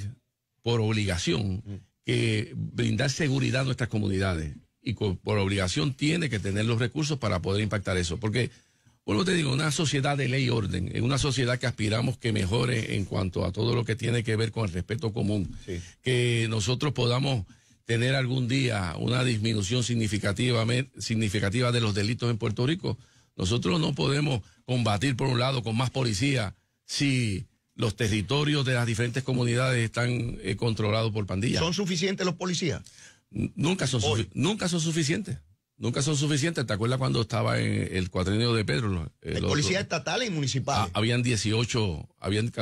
por obligación mm. que brindar seguridad a nuestras comunidades y por obligación tiene que tener los recursos para poder impactar eso. Porque, vuelvo te digo, una sociedad de ley y orden, en una sociedad que aspiramos que mejore en cuanto a todo lo que tiene que ver con el respeto común, que nosotros podamos tener algún día una disminución significativa, significativa de los delitos en Puerto Rico. Nosotros no podemos combatir, por un lado, con más policía si los territorios de las diferentes comunidades están eh, controlados por pandillas. ¿Son suficientes los policías? Nunca son, nunca son suficientes. Nunca son suficientes. ¿Te acuerdas cuando estaba en el cuatrenio de Pedro? los policías estatales y ah, municipales. habían 18, habían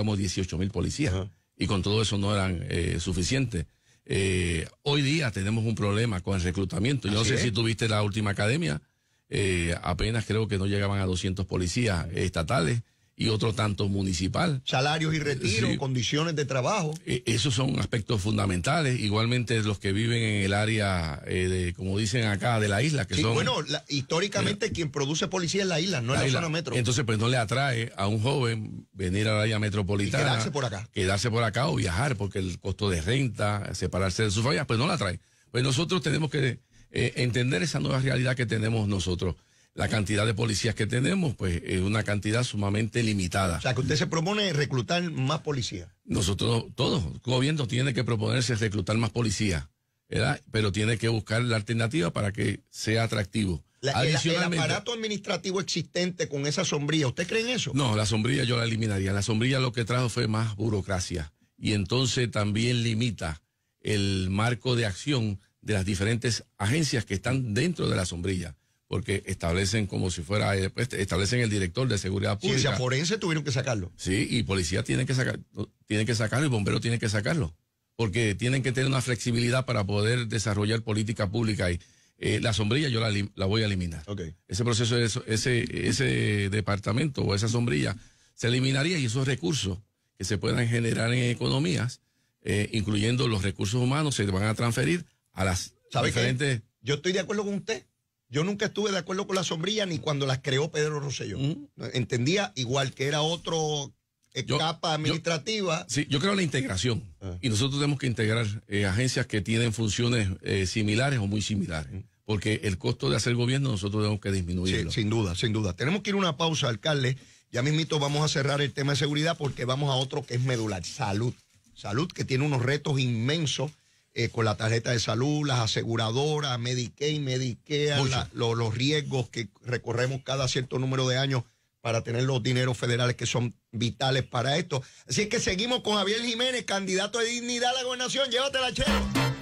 mil policías. Y con todo eso no eran eh, suficientes. Eh, hoy día tenemos un problema con el reclutamiento. Yo no sé si tuviste la última academia. Eh, apenas creo que no llegaban a 200 policías estatales y otro tanto municipal. Salarios y retiro, condiciones de trabajo. E, esos son aspectos fundamentales, igualmente los que viven en el área, eh, de, como dicen acá, de la isla. Que bueno, históricamente quien produce policía es la isla, no es la metro. Entonces, pues no le atrae a un joven venir al área metropolitana. quedarse por acá. Quedarse por acá o viajar, porque el costo de renta, separarse de sus familias, pues no la atrae. Pues nosotros tenemos que eh, entender esa nueva realidad que tenemos nosotros la cantidad de policías que tenemos, pues es una cantidad sumamente limitada. O sea, que usted se propone reclutar más policías. Nosotros, todos, el gobierno tiene que proponerse reclutar más policías, ¿verdad? Pero tiene que buscar la alternativa para que sea atractivo. La, el, aparato administrativo existente con esa sombrilla, ¿usted cree en eso? No, la sombrilla yo la eliminaría. La sombrilla lo que trajo fue más burocracia y entonces también limita el marco de acción de las diferentes agencias que están dentro de la sombrilla porque establecen como si fuera, después eh, pues, establecen el director de seguridad pública. forense tuvieron que sacarlo. Sí, y policía tiene que sacar, Tiene que sacarlo y bombero tiene que sacarlo, porque tienen que tener una flexibilidad para poder desarrollar política pública y eh, la sombrilla yo la, voy a eliminar. Okay. Ese proceso, ese, ese departamento o esa sombrilla se eliminaría y esos recursos que se puedan generar en economías, eh, incluyendo los recursos humanos, se van a transferir a las ¿Sabe diferentes... Qué? Yo estoy de acuerdo con usted yo nunca estuve de acuerdo con la sombrilla ni cuando las creó Pedro Rosselló. Mm. Entendía igual que era otro etapa capa administrativa. sí, yo creo en la integración. Ah. Y nosotros tenemos que integrar eh, agencias que tienen funciones eh, similares o muy similares. Mm. Porque el costo de hacer gobierno nosotros tenemos que disminuirlo. sin duda, sin duda. Tenemos que ir a una pausa, alcalde. Ya mismito vamos a cerrar el tema de seguridad porque vamos a otro que es medular, salud. Salud que tiene unos retos inmensos eh, con la tarjeta de salud, las aseguradoras, Medicaid, y la, los riesgos que recorremos cada cierto número de años para tener los dineros federales que son vitales para esto. Así es que seguimos con Javier Jiménez, candidato de dignidad a la gobernación. Llévatela, che.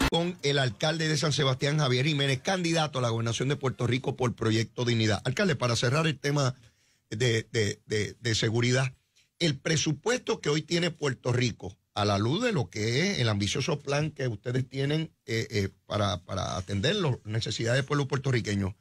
Con el alcalde de San Sebastián, Javier Jiménez, candidato a la gobernación de Puerto Rico por Proyecto Dignidad. Alcalde, para cerrar el tema de seguridad, el presupuesto que hoy tiene Puerto Rico a la luz de lo que es el ambicioso plan que ustedes tienen eh, eh, para, atender las necesidades del pueblo puertorriqueño,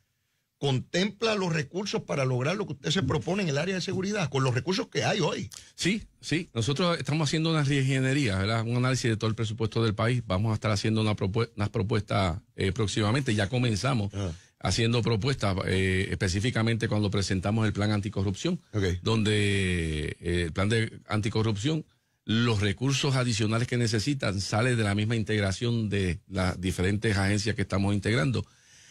contempla los recursos para lograr lo que usted se propone en el área de seguridad, con los recursos que hay hoy. Sí, sí, nosotros estamos haciendo una reingeniería, un análisis de todo el presupuesto del país, vamos a estar haciendo unas propuestas eh, próximamente, ya comenzamos. Ah. haciendo propuestas, específicamente cuando presentamos el plan anticorrupción, donde el plan de anticorrupción los recursos adicionales que necesitan salen de la misma integración de las diferentes agencias que estamos integrando.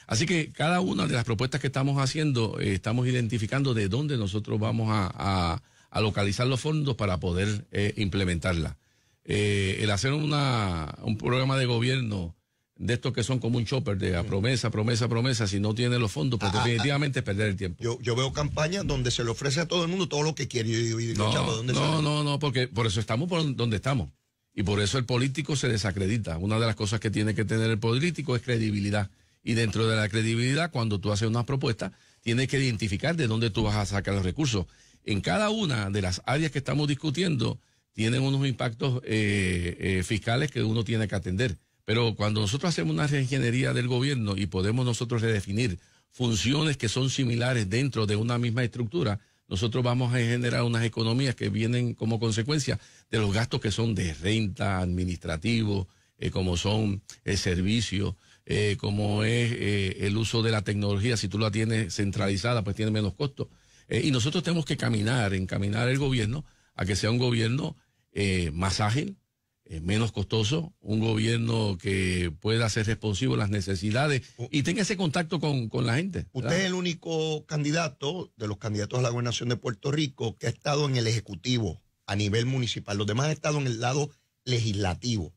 Así que cada una de las propuestas que estamos haciendo, eh, estamos identificando de dónde nosotros vamos a, localizar los fondos para poder eh, implementarla. Eh, el hacer una, un programa de gobierno de estos que son como un chopper de promesa, promesa, promesa, si no tiene los fondos, pues ah, ah, definitivamente es ah. perder el tiempo. Yo, veo campañas donde se le ofrece a todo el mundo todo lo que quiere. Y, y, no, chavo, no, no, no, porque por eso estamos por donde estamos. Y por eso el político se desacredita. Una de las cosas que tiene que tener el político es credibilidad. Y dentro de la credibilidad, cuando tú haces una propuesta, tienes que identificar de dónde tú vas a sacar los recursos. En cada una de las áreas que estamos discutiendo, tienen unos impactos eh, eh, fiscales que uno tiene que atender pero cuando nosotros hacemos una reingeniería del gobierno y podemos nosotros redefinir funciones que son similares dentro de una misma estructura, nosotros vamos a generar unas economías que vienen como consecuencia de los gastos que son de renta, administrativo, eh, como son el servicio, eh, como es eh, el uso de la tecnología. Si tú la tienes centralizada, pues tiene menos costo. y nosotros tenemos que caminar, encaminar el gobierno a que sea un gobierno más ágil, eh, menos costoso, un gobierno que pueda ser responsivo a las necesidades y tenga ese contacto con, la gente. Usted es el único candidato de los candidatos a la gobernación de Puerto Rico que ha estado en el Ejecutivo a nivel municipal. Los demás han estado en el lado legislativo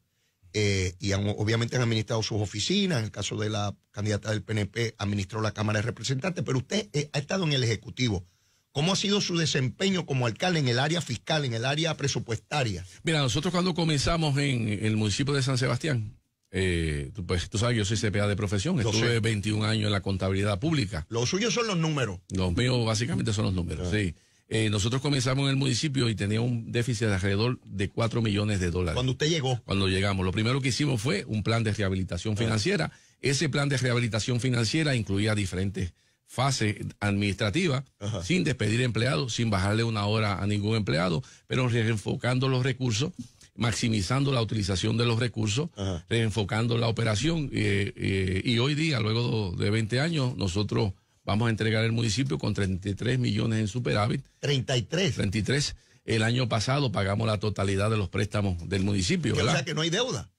eh, y obviamente han administrado sus oficinas. En el caso de la candidata del PNP, administró la Cámara de Representantes, pero usted eh, ha estado en el Ejecutivo. ¿Cómo ha sido su desempeño como alcalde en el área fiscal, en el área presupuestaria? Mira, nosotros cuando comenzamos en el municipio de San Sebastián, eh, pues tú sabes, yo soy CPA de profesión, estuve 21 años en la contabilidad pública. Los suyos son los números. Los míos básicamente son los números, ah. sí. Eh, nosotros comenzamos en el municipio y tenía un déficit de alrededor de 4 millones de dólares. Cuando usted llegó. Cuando llegamos. Lo primero que hicimos fue un plan de rehabilitación ah. financiera. Ese plan de rehabilitación financiera incluía diferentes fase administrativa, sin despedir empleados, sin bajarle una hora a ningún empleado, pero reenfocando los recursos, maximizando la utilización de los recursos, reenfocando la operación. Eh, eh, y hoy día, luego de 20 años, nosotros vamos a entregar el municipio con 33 millones en superávit. 33. 33. El año pasado pagamos la totalidad de los préstamos del municipio. ¿verdad? O sea que no hay deuda.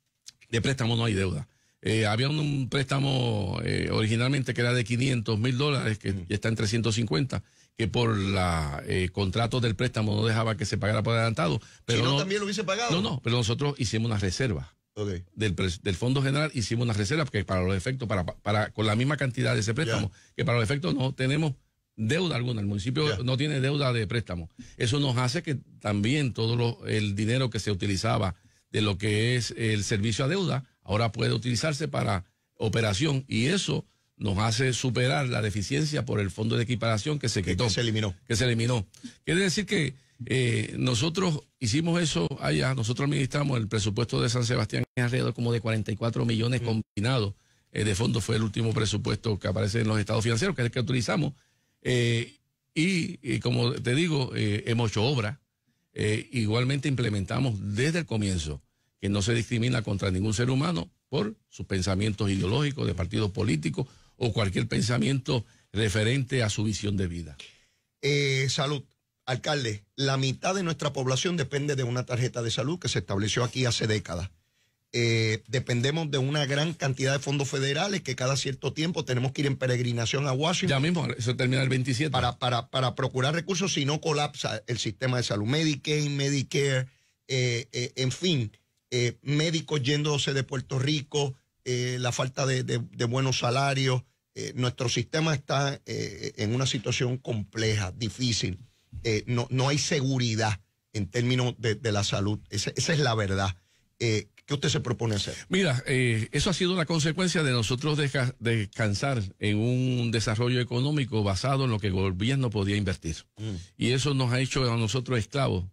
De préstamo no hay deuda. Eh, había un, préstamo eh, originalmente que era de 500 mil dólares, que ya está en 350, que por la eh, contrato del préstamo no dejaba que se pagara por adelantado. Pero no, también lo hubiese pagado. No, no, pero nosotros hicimos una reserva. Del, del, Fondo General hicimos una reserva porque para los efectos, para, para, con la misma cantidad de ese préstamo, que para los efectos no tenemos deuda alguna, el municipio no tiene deuda de préstamo. Eso nos hace que también todo el dinero que se utilizaba de lo que es el servicio a deuda, ahora puede utilizarse para operación y eso nos hace superar la deficiencia por el fondo de equiparación que se Que se eliminó. Que se eliminó. Quiere decir que eh, nosotros hicimos eso allá, nosotros administramos el presupuesto de San Sebastián alrededor como de 44 millones mm. combinados eh, de fondos, fue el último presupuesto que aparece en los estados financieros, que es el que utilizamos. Eh, y, y, como te digo, hemos hecho obra, igualmente implementamos desde el comienzo que no se discrimina contra ningún ser humano por sus pensamientos ideológicos, de partido político o cualquier pensamiento referente a su visión de vida. Eh, salud, alcalde, la mitad de nuestra población depende de una tarjeta de salud que se estableció aquí hace décadas. Eh, dependemos de una gran cantidad de fondos federales que cada cierto tiempo tenemos que ir en peregrinación a Washington. Ya mismo, eso termina el 27. Para, para, procurar recursos si no colapsa el sistema de salud, Medicaid, Medicare, eh, en fin. Eh, médicos yéndose de Puerto Rico, eh, la falta de, buenos salarios. Eh, nuestro sistema está en una situación compleja, difícil. No, hay seguridad en términos de, la salud. Esa, es la verdad. ¿Qué usted se propone hacer? Mira, eso ha sido una consecuencia de nosotros descansar en un desarrollo económico basado en lo que el gobierno podía invertir. Mm. Y eso nos ha hecho a nosotros esclavos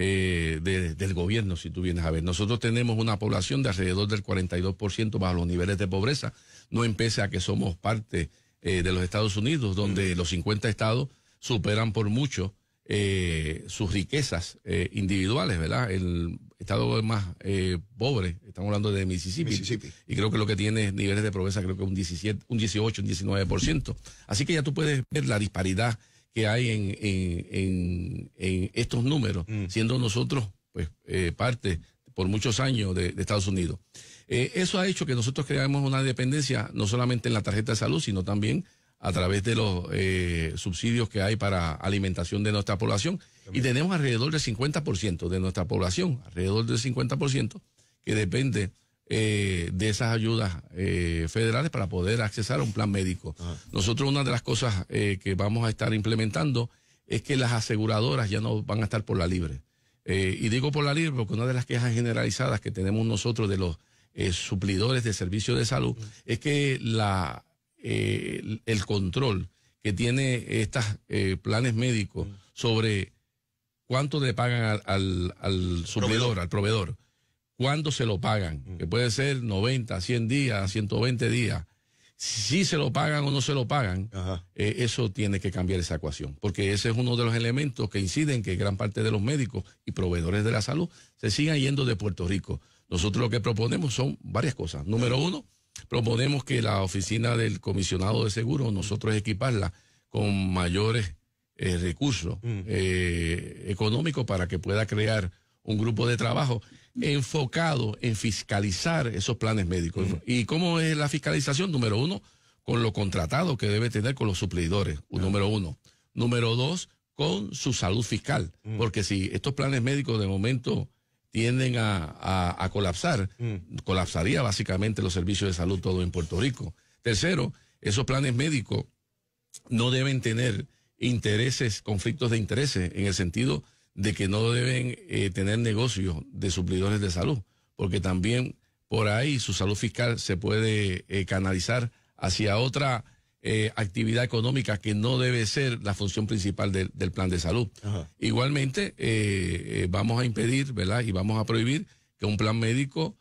eh, del gobierno, si tú vienes a ver. Nosotros tenemos una población de alrededor del 42% bajo los niveles de pobreza, no empecé a que somos parte eh, de los Estados Unidos, donde mm. los 50 estados superan por mucho eh, sus riquezas individuales, ¿verdad? El estado más pobre, estamos hablando de Mississippi, y creo que lo que tiene niveles de pobreza creo que un 17, un 18, un 19%. Así que ya tú puedes ver la disparidad que hay en, en, estos números, mm. siendo nosotros pues eh, parte por muchos años de, Estados Unidos. Eh, eso ha hecho que nosotros creamos una dependencia no solamente en la tarjeta de salud, sino también a través de los eh, subsidios que hay para alimentación de nuestra población. Y tenemos alrededor del 50% de nuestra población, alrededor del 50% que depende eh, de esas ayudas eh, federales para poder accesar a un plan médico. Nosotros una de las cosas eh, que vamos a estar implementando es que las aseguradoras ya no van a estar por la libre. y digo por la libre porque una de las quejas generalizadas que tenemos nosotros de los suplidores de servicios de salud es que el control que tiene estos planes médicos sobre cuánto le pagan al, suplidor, al proveedor cuándo se lo pagan, mm. que puede ser 90, 100 días, 120 días. Si se lo pagan o no se lo pagan, eh, eso tiene que cambiar esa ecuación, porque ese es uno de los elementos que inciden que gran parte de los médicos y proveedores de la salud se sigan yendo de Puerto Rico. Nosotros lo que proponemos son varias cosas. Número uno, proponemos que la oficina del comisionado de seguro, nosotros equiparla con mayores eh, recursos mm. eh, económicos para que pueda crear un grupo de trabajo enfocado en fiscalizar esos planes médicos. ¿Y cómo es la fiscalización? Número uno, con lo contratado que debe tener con los suplidores, número uno. Número dos, con su salud fiscal, mm. porque si estos planes médicos de momento tienden a, colapsar, mm. colapsaría básicamente los servicios de salud todo en Puerto Rico. Tercero, esos planes médicos no deben tener intereses, conflictos de intereses, en el sentido de que no deben eh, tener negocios de suplidores de salud, porque también por ahí su salud fiscal se puede eh, canalizar hacia otra eh, actividad económica que no debe ser la función principal del plan de salud. Igualmente, vamos a impedir, ¿verdad? Y vamos a prohibir que un plan médico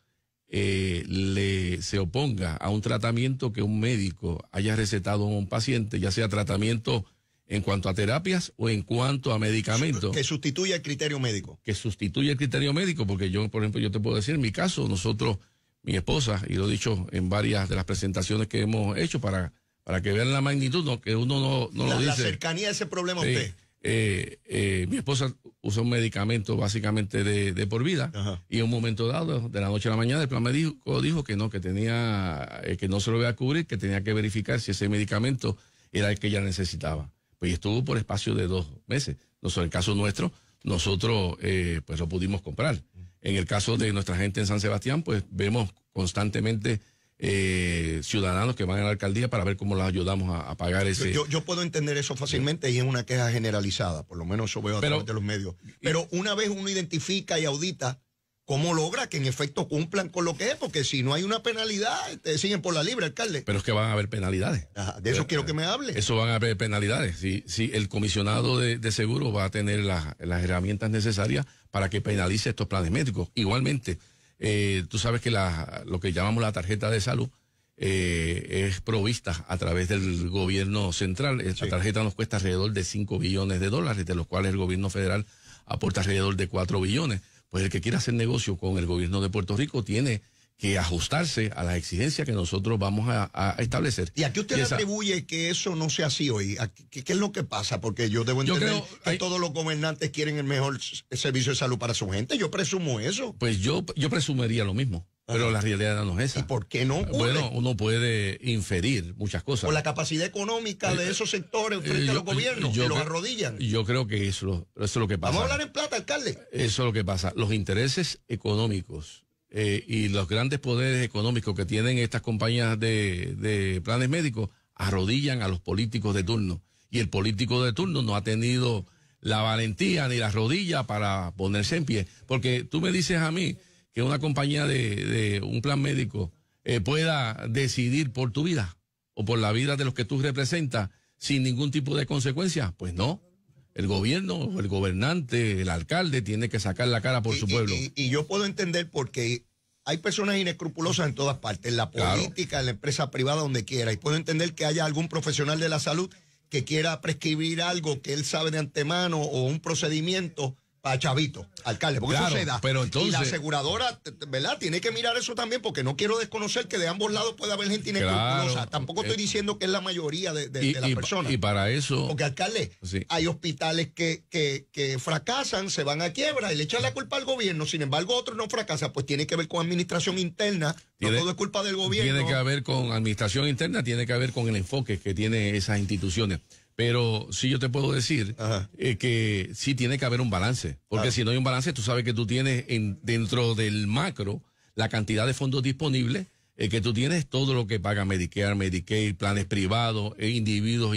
le se oponga a un tratamiento que un médico haya recetado a un paciente, ya sea tratamiento en cuanto a terapias o en cuanto a medicamentos. Que sustituya el criterio médico. Que sustituya el criterio médico, porque yo, por ejemplo, yo te puedo decir, en mi caso, nosotros, mi esposa, y lo he dicho en varias de las presentaciones que hemos hecho para, para que vean la magnitud, no, que uno no, lo dice. La cercanía de ese problema usted. Eh, eh, mi esposa usa un medicamento básicamente de, de por vida y en un momento dado, de la noche a la mañana, el plan médico dijo que no, que tenía, eh, que no se lo iba a cubrir, que tenía que verificar si ese medicamento era el que ella necesitaba pues estuvo por espacio de dos meses. en el caso nuestro, nosotros eh, pues lo pudimos comprar. En el caso de nuestra gente en San Sebastián, pues vemos constantemente eh, ciudadanos que van a la alcaldía para ver cómo los ayudamos a, pagar ese. Yo, puedo entender eso fácilmente y es una queja generalizada, por lo menos eso veo a través de los medios. Pero una vez uno identifica y audita ¿Cómo logra que en efecto cumplan con lo que es? Porque si no hay una penalidad, te siguen por la libre, alcalde. Pero es que van a haber penalidades. de eso quiero que me hable. Eso van a haber penalidades. Si, si el comisionado de, seguro va a tener las herramientas necesarias para que penalice estos planes médicos. Igualmente, eh, tú sabes que lo que llamamos la tarjeta de salud eh, es provista a través del gobierno central. Esta tarjeta nos cuesta alrededor de 5 billones de dólares, de los cuales el gobierno federal aporta alrededor de 4 billones pues el que quiera hacer negocio con el gobierno de Puerto Rico tiene que ajustarse a las exigencias que nosotros vamos a, establecer. ¿Y a qué usted atribuye que eso no sea así hoy? Qué, es lo que pasa? Porque yo debo entender que todos los gobernantes quieren el mejor servicio de salud para su gente. Yo presumo eso. Pues yo, yo presumiría lo mismo. Pero la realidad no es esa. ¿Y por qué no Bueno, uno puede inferir muchas cosas. Por la capacidad económica de eh, esos sectores eh, frente a los gobiernos, que los arrodillan. Yo creo que eso, es lo que pasa. Vamos a hablar en plata, alcalde. Eso es lo que pasa. Los intereses económicos eh, y los grandes poderes económicos que tienen estas compañías de, de planes médicos arrodillan a los políticos de turno. Y el político de turno no ha tenido la valentía ni la rodilla para ponerse en pie. Porque tú me dices a mí que una compañía de, un plan médico eh, pueda decidir por tu vida o por la vida de los que tú representas sin ningún tipo de consecuencia? Pues no. El gobierno, o el gobernante, el alcalde tiene que sacar la cara por su pueblo. Y, yo puedo entender porque hay personas inescrupulosas en todas partes, en la política, en la empresa privada, donde quiera. Y puedo entender que haya algún profesional de la salud que quiera prescribir algo que él sabe de antemano o un procedimiento a Chavito, alcalde, porque eso se da. y la aseguradora, ¿verdad? Tiene que mirar eso también, porque no quiero desconocer que de ambos lados puede haber gente inescrupulosa. Tampoco estoy eh, diciendo que es la mayoría de, las personas. Y para eso. Porque, alcalde, hay hospitales que, fracasan, se van a quiebra y le echan la culpa al gobierno. Sin embargo, otro no fracasan, pues tiene que ver con administración interna. no todo es culpa del gobierno. Tiene que ver con administración interna, tiene que ver con el enfoque que tiene esas instituciones. Pero sí yo te puedo decir eh, que sí tiene que haber un balance, porque si no hay un balance, tú sabes que tú tienes en, dentro del macro la cantidad de fondos disponibles, eh, que tú tienes todo lo que paga Medicare, Medicaid, planes privados, eh, e individuos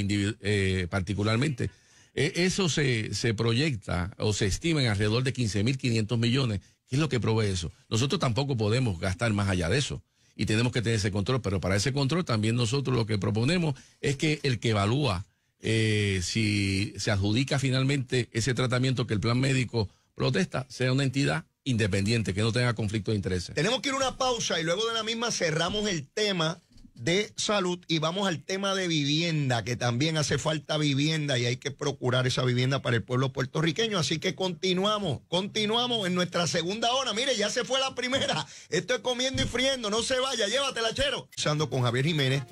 particularmente. eso se, se proyecta o se estima en alrededor de 15.500 millones. ¿Qué es lo que provee eso? Nosotros tampoco podemos gastar más allá de eso y tenemos que tener ese control, pero para ese control también nosotros lo que proponemos es que el que evalúa eh, si se adjudica finalmente ese tratamiento que el plan médico protesta, sea una entidad independiente, que no tenga conflicto de intereses. Tenemos que ir a una pausa y luego de la misma cerramos el tema de salud y vamos al tema de vivienda, que también hace falta vivienda y hay que procurar esa vivienda para el pueblo puertorriqueño. Así que continuamos, continuamos en nuestra segunda hora. Mire, ya se fue la primera. Estoy comiendo y friendo, no se vaya, llévatela, chero. con Javier Jiménez,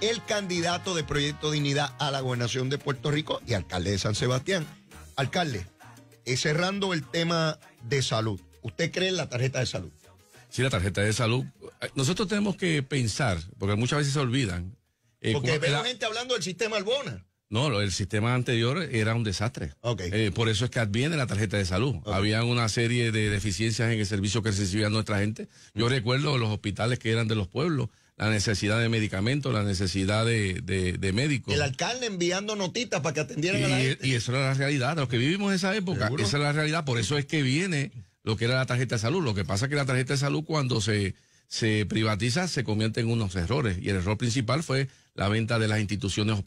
el candidato de Proyecto Dignidad a la gobernación de Puerto Rico y alcalde de San Sebastián. Alcalde, eh, cerrando el tema de salud, ¿usted cree en la tarjeta de salud? Sí, la tarjeta de salud. Nosotros tenemos que pensar, porque muchas veces se olvidan. Eh, porque vemos gente hablando del sistema Albona. No, el sistema anterior era un desastre. Eh, por eso es que adviene la tarjeta de salud. Había una serie de deficiencias en el servicio que recibía nuestra gente. Yo mm. recuerdo los hospitales que eran de los pueblos, la necesidad de medicamentos, la necesidad de, de, médicos. El alcalde enviando notitas para que atendieran a la gente. Y eso era la realidad. Los que vivimos en esa época, esa era la realidad. Por eso es que viene lo que era la tarjeta de salud. Lo que pasa es que la tarjeta de salud cuando se, privatiza se convierte en unos errores y el error principal fue la venta de las instituciones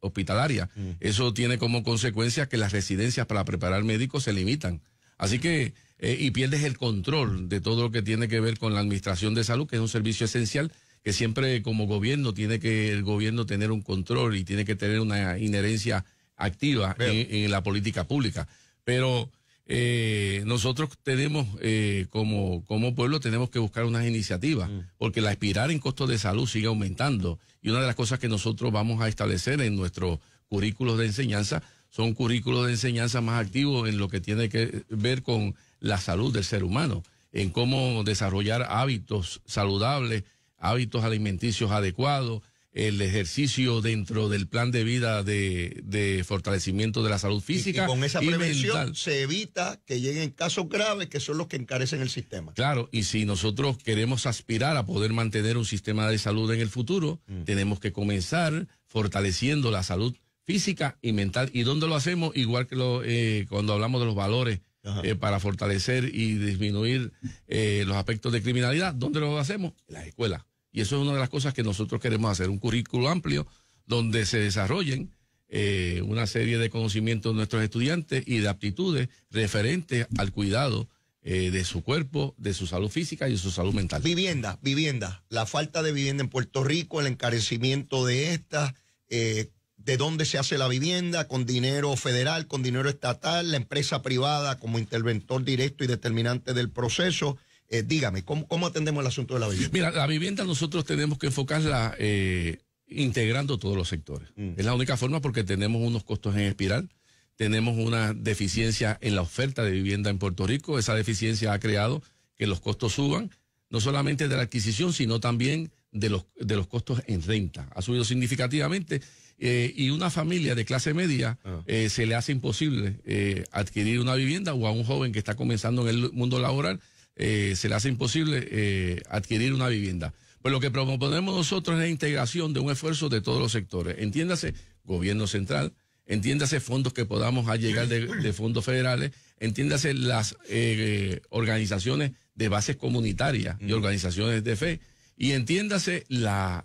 hospitalarias. Mm. Eso tiene como consecuencia que las residencias para preparar médicos se limitan. Así que, eh, y pierdes el control de todo lo que tiene que ver con la administración de salud, que es un servicio esencial que siempre como gobierno tiene que el gobierno tener un control y tiene que tener una inherencia activa en la política pública. Pero eh, nosotros tenemos, eh, como, pueblo, tenemos que buscar unas iniciativas, mm. porque la espiral en costos de salud sigue aumentando. Y una de las cosas que nosotros vamos a establecer en nuestros currículos de enseñanza son currículos de enseñanza más activos en lo que tiene que ver con la salud del ser humano, en cómo desarrollar hábitos saludables, hábitos alimenticios adecuados, el ejercicio dentro del plan de vida de, fortalecimiento de la salud física. Y, con esa prevención se evita que lleguen casos graves que son los que encarecen el sistema. Claro, y si nosotros queremos aspirar a poder mantener un sistema de salud en el futuro, mm. tenemos que comenzar fortaleciendo la salud física y mental. ¿Y dónde lo hacemos? Igual que lo, eh, cuando hablamos de los valores. Eh, para fortalecer y disminuir eh, los aspectos de criminalidad. ¿Dónde lo hacemos? En las escuelas. Y eso es una de las cosas que nosotros queremos hacer, un currículo amplio donde se desarrollen eh, una serie de conocimientos de nuestros estudiantes y de aptitudes referentes al cuidado eh, de su cuerpo, de su salud física y de su salud mental. Vivienda, vivienda, la falta de vivienda en Puerto Rico, el encarecimiento de esta, eh, de dónde se hace la vivienda, con dinero federal, con dinero estatal, la empresa privada como interventor directo y determinante del proceso. Eh, dígame, ¿cómo, atendemos el asunto de la vivienda? Mira, la vivienda nosotros tenemos que enfocarla eh, integrando todos los sectores. Mm. Es la única forma porque tenemos unos costos en espiral, tenemos una deficiencia en la oferta de vivienda en Puerto Rico, esa deficiencia ha creado que los costos suban, no solamente de la adquisición, sino también de los, de los costos en renta. Ha subido significativamente eh, y una familia de clase media ah. eh, se le hace imposible adquirir una vivienda o a un joven que está comenzando en el mundo laboral eh, se le hace imposible eh, adquirir una vivienda. Pues lo que proponemos nosotros es la integración de un esfuerzo de todos los sectores. Entiéndase, gobierno central, entiéndase fondos que podamos allegar de, fondos federales, entiéndase las eh, organizaciones de bases comunitarias y organizaciones de fe, y entiéndase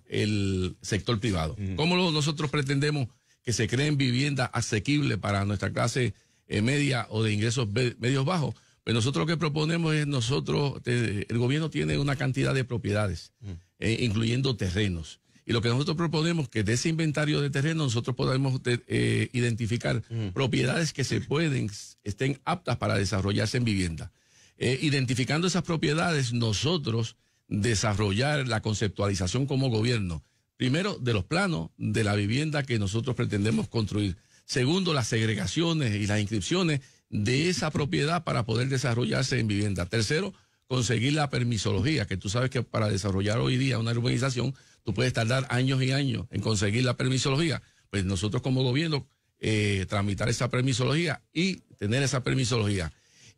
el sector privado. ¿Cómo nosotros pretendemos que se creen viviendas asequibles para nuestra clase media o de ingresos medios bajos? Pues nosotros lo que proponemos es nosotros, el gobierno tiene una cantidad de propiedades, mm. eh, incluyendo terrenos. Y lo que nosotros proponemos es que de ese inventario de terreno nosotros podamos eh, identificar mm. propiedades que se pueden, estén aptas para desarrollarse en vivienda. Eh, identificando esas propiedades, nosotros desarrollar la conceptualización como gobierno. Primero, de los planos de la vivienda que nosotros pretendemos construir. Segundo, las segregaciones y las inscripciones de esa propiedad para poder desarrollarse en vivienda. Tercero, conseguir la permisología, que tú sabes que para desarrollar hoy día una urbanización, tú puedes tardar años y años en conseguir la permisología. Pues nosotros como gobierno, eh, tramitar esa permisología y tener esa permisología.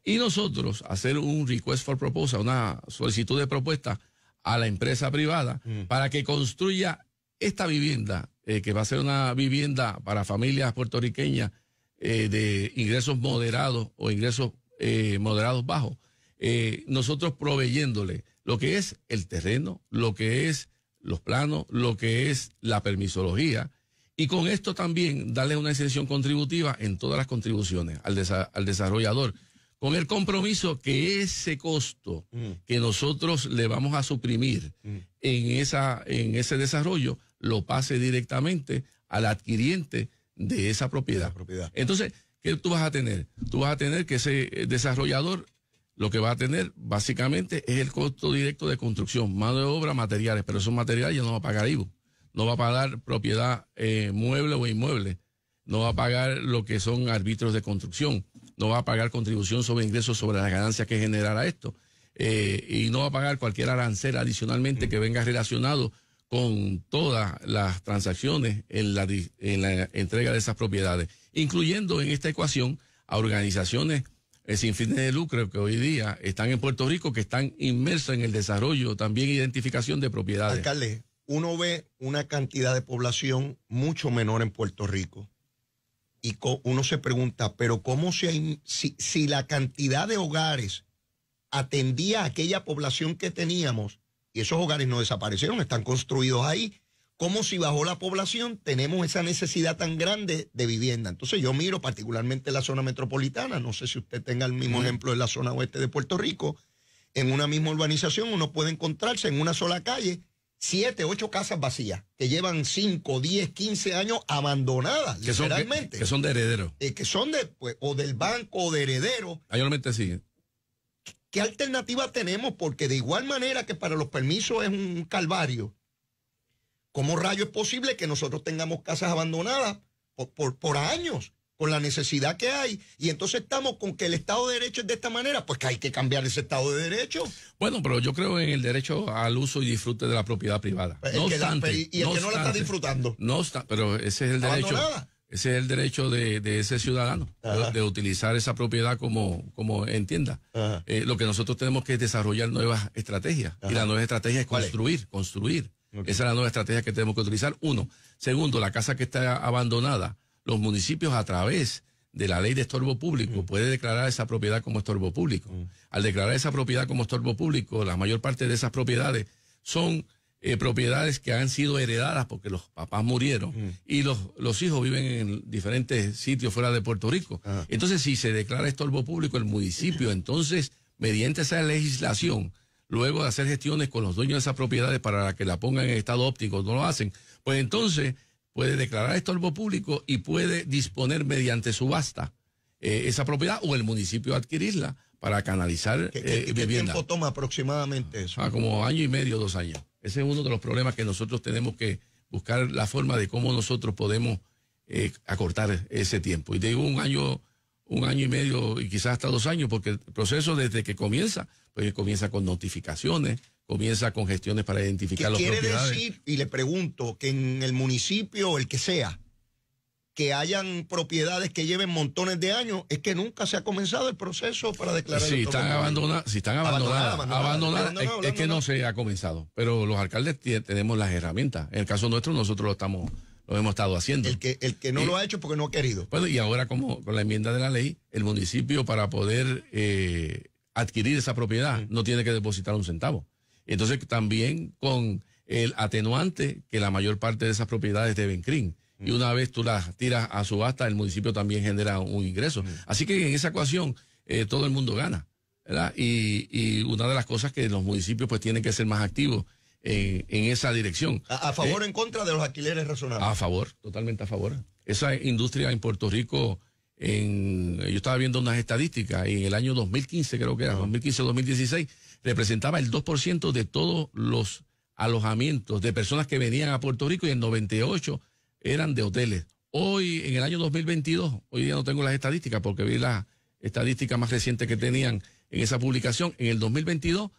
Y nosotros hacer un request for proposal, una solicitud de propuesta a la empresa privada mm. para que construya esta vivienda, eh, que va a ser una vivienda para familias puertorriqueñas eh, de ingresos moderados o ingresos eh, moderados bajos, eh, nosotros proveyéndole lo que es el terreno, lo que es los planos, lo que es la permisología, y con esto también darle una exención contributiva en todas las contribuciones al, desarrollador, con el compromiso que ese costo mm. que nosotros le vamos a suprimir mm. en, esa, en ese desarrollo lo pase directamente al adquiriente de esa propiedad. Entonces, ¿qué tú vas a tener? Tú vas a tener que ese eh, desarrollador lo que va a tener básicamente es el costo directo de construcción, mano de obra, materiales, pero esos materiales ya no va a pagar IVO, no va a pagar propiedad eh, mueble o inmueble, no va a pagar lo que son árbitros de construcción, no va a pagar contribución sobre ingresos sobre las ganancias que generará esto, eh, y no va a pagar cualquier arancel adicionalmente que venga relacionado con todas las transacciones en la, entrega de esas propiedades, incluyendo en esta ecuación a organizaciones eh, sin fines de lucro que hoy día están en Puerto Rico, que están inmersas en el desarrollo, también e identificación de propiedades. Alcalde, uno ve una cantidad de población mucho menor en Puerto Rico y uno se pregunta, pero ¿cómo se, si, si la cantidad de hogares atendía a aquella población que teníamos, y esos hogares no desaparecieron, están construidos ahí. Como si bajo la población, tenemos esa necesidad tan grande de vivienda. Entonces yo miro particularmente la zona metropolitana, no sé si usted tenga el mismo ejemplo en la zona oeste de Puerto Rico, en una misma urbanización uno puede encontrarse en una sola calle siete, ocho casas vacías que llevan cinco, diez, quince años abandonadas, que literalmente. que, son de herederos. Eh, que son de, pues, o del banco o de heredero. Mayormente ah, sí. ¿qué alternativa tenemos? Porque de igual manera que para los permisos es un calvario, ¿cómo rayo es posible que nosotros tengamos casas abandonadas por, por, por años? con la necesidad que hay. Y entonces estamos con que el Estado de Derecho es de esta manera, pues que hay que cambiar ese Estado de Derecho. Bueno, pero yo creo en el derecho al uso y disfrute de la propiedad privada. Pues no y, el que no la está disfrutando. No pero ese es el derecho. Abandonada. Ese es el derecho de, ese ciudadano, de, utilizar esa propiedad como, entienda. Eh, lo que nosotros tenemos que es desarrollar nuevas estrategias. Y la nueva estrategia es construir, construir. Esa es la nueva estrategia que tenemos que utilizar. Uno. Segundo, la casa que está abandonada, los municipios a través de la ley de estorbo público pueden mm. puede declarar esa propiedad como estorbo público. Mm. Al declarar esa propiedad como estorbo público, la mayor parte de esas propiedades son eh, propiedades que han sido heredadas porque los papás murieron y los, hijos viven en diferentes sitios fuera de Puerto Rico. Entonces, si se declara estorbo público el municipio, entonces, mediante esa legislación, luego de hacer gestiones con los dueños de esas propiedades para que la pongan en estado óptico, no lo hacen, pues entonces puede declarar estorbo público y puede disponer mediante subasta eh, esa propiedad o el municipio adquirirla para canalizar ¿Qué, eh, tiempo toma aproximadamente eso? Ah, como año y medio, dos años. Ese es uno de los problemas que nosotros tenemos que buscar la forma de cómo nosotros podemos eh, acortar ese tiempo. Y digo un año, un año y medio y quizás hasta dos años, porque el proceso desde que comienza, pues comienza con notificaciones, comienza con gestiones para identificar los quiere decir, y le pregunto, que en el municipio, el que sea, que hayan propiedades que lleven montones de años, es que nunca se ha comenzado el proceso para declarar. Si están abandonadas, si están abandonadas, es, que no se ha comenzado. Pero los alcaldes tenemos las herramientas. En el caso nuestro, nosotros lo estamos, lo hemos estado haciendo. El que, el que no eh, lo ha hecho porque no ha querido. Bueno, y ahora como con la enmienda de la ley, el municipio para poder eh, adquirir esa propiedad no tiene que depositar un centavo. Entonces también con el atenuante que la mayor parte de esas propiedades deben crin y una vez tú las tiras a subasta, el municipio también genera un ingreso. Así que en esa ecuación eh, todo el mundo gana. Y, una de las cosas que los municipios pues tienen que ser más activos en, esa dirección. ¿A, favor o eh, en contra de los alquileres razonables? A favor, totalmente a favor. Esa industria en Puerto Rico, en, yo estaba viendo unas estadísticas, y en el año 2015 creo que era, 2015-2016, representaba el 2% de todos los alojamientos de personas que venían a Puerto Rico y en 98% eran de hoteles. Hoy, en el año 2022, hoy día no tengo las estadísticas porque vi las estadísticas más recientes que tenían en esa publicación. En el 2022,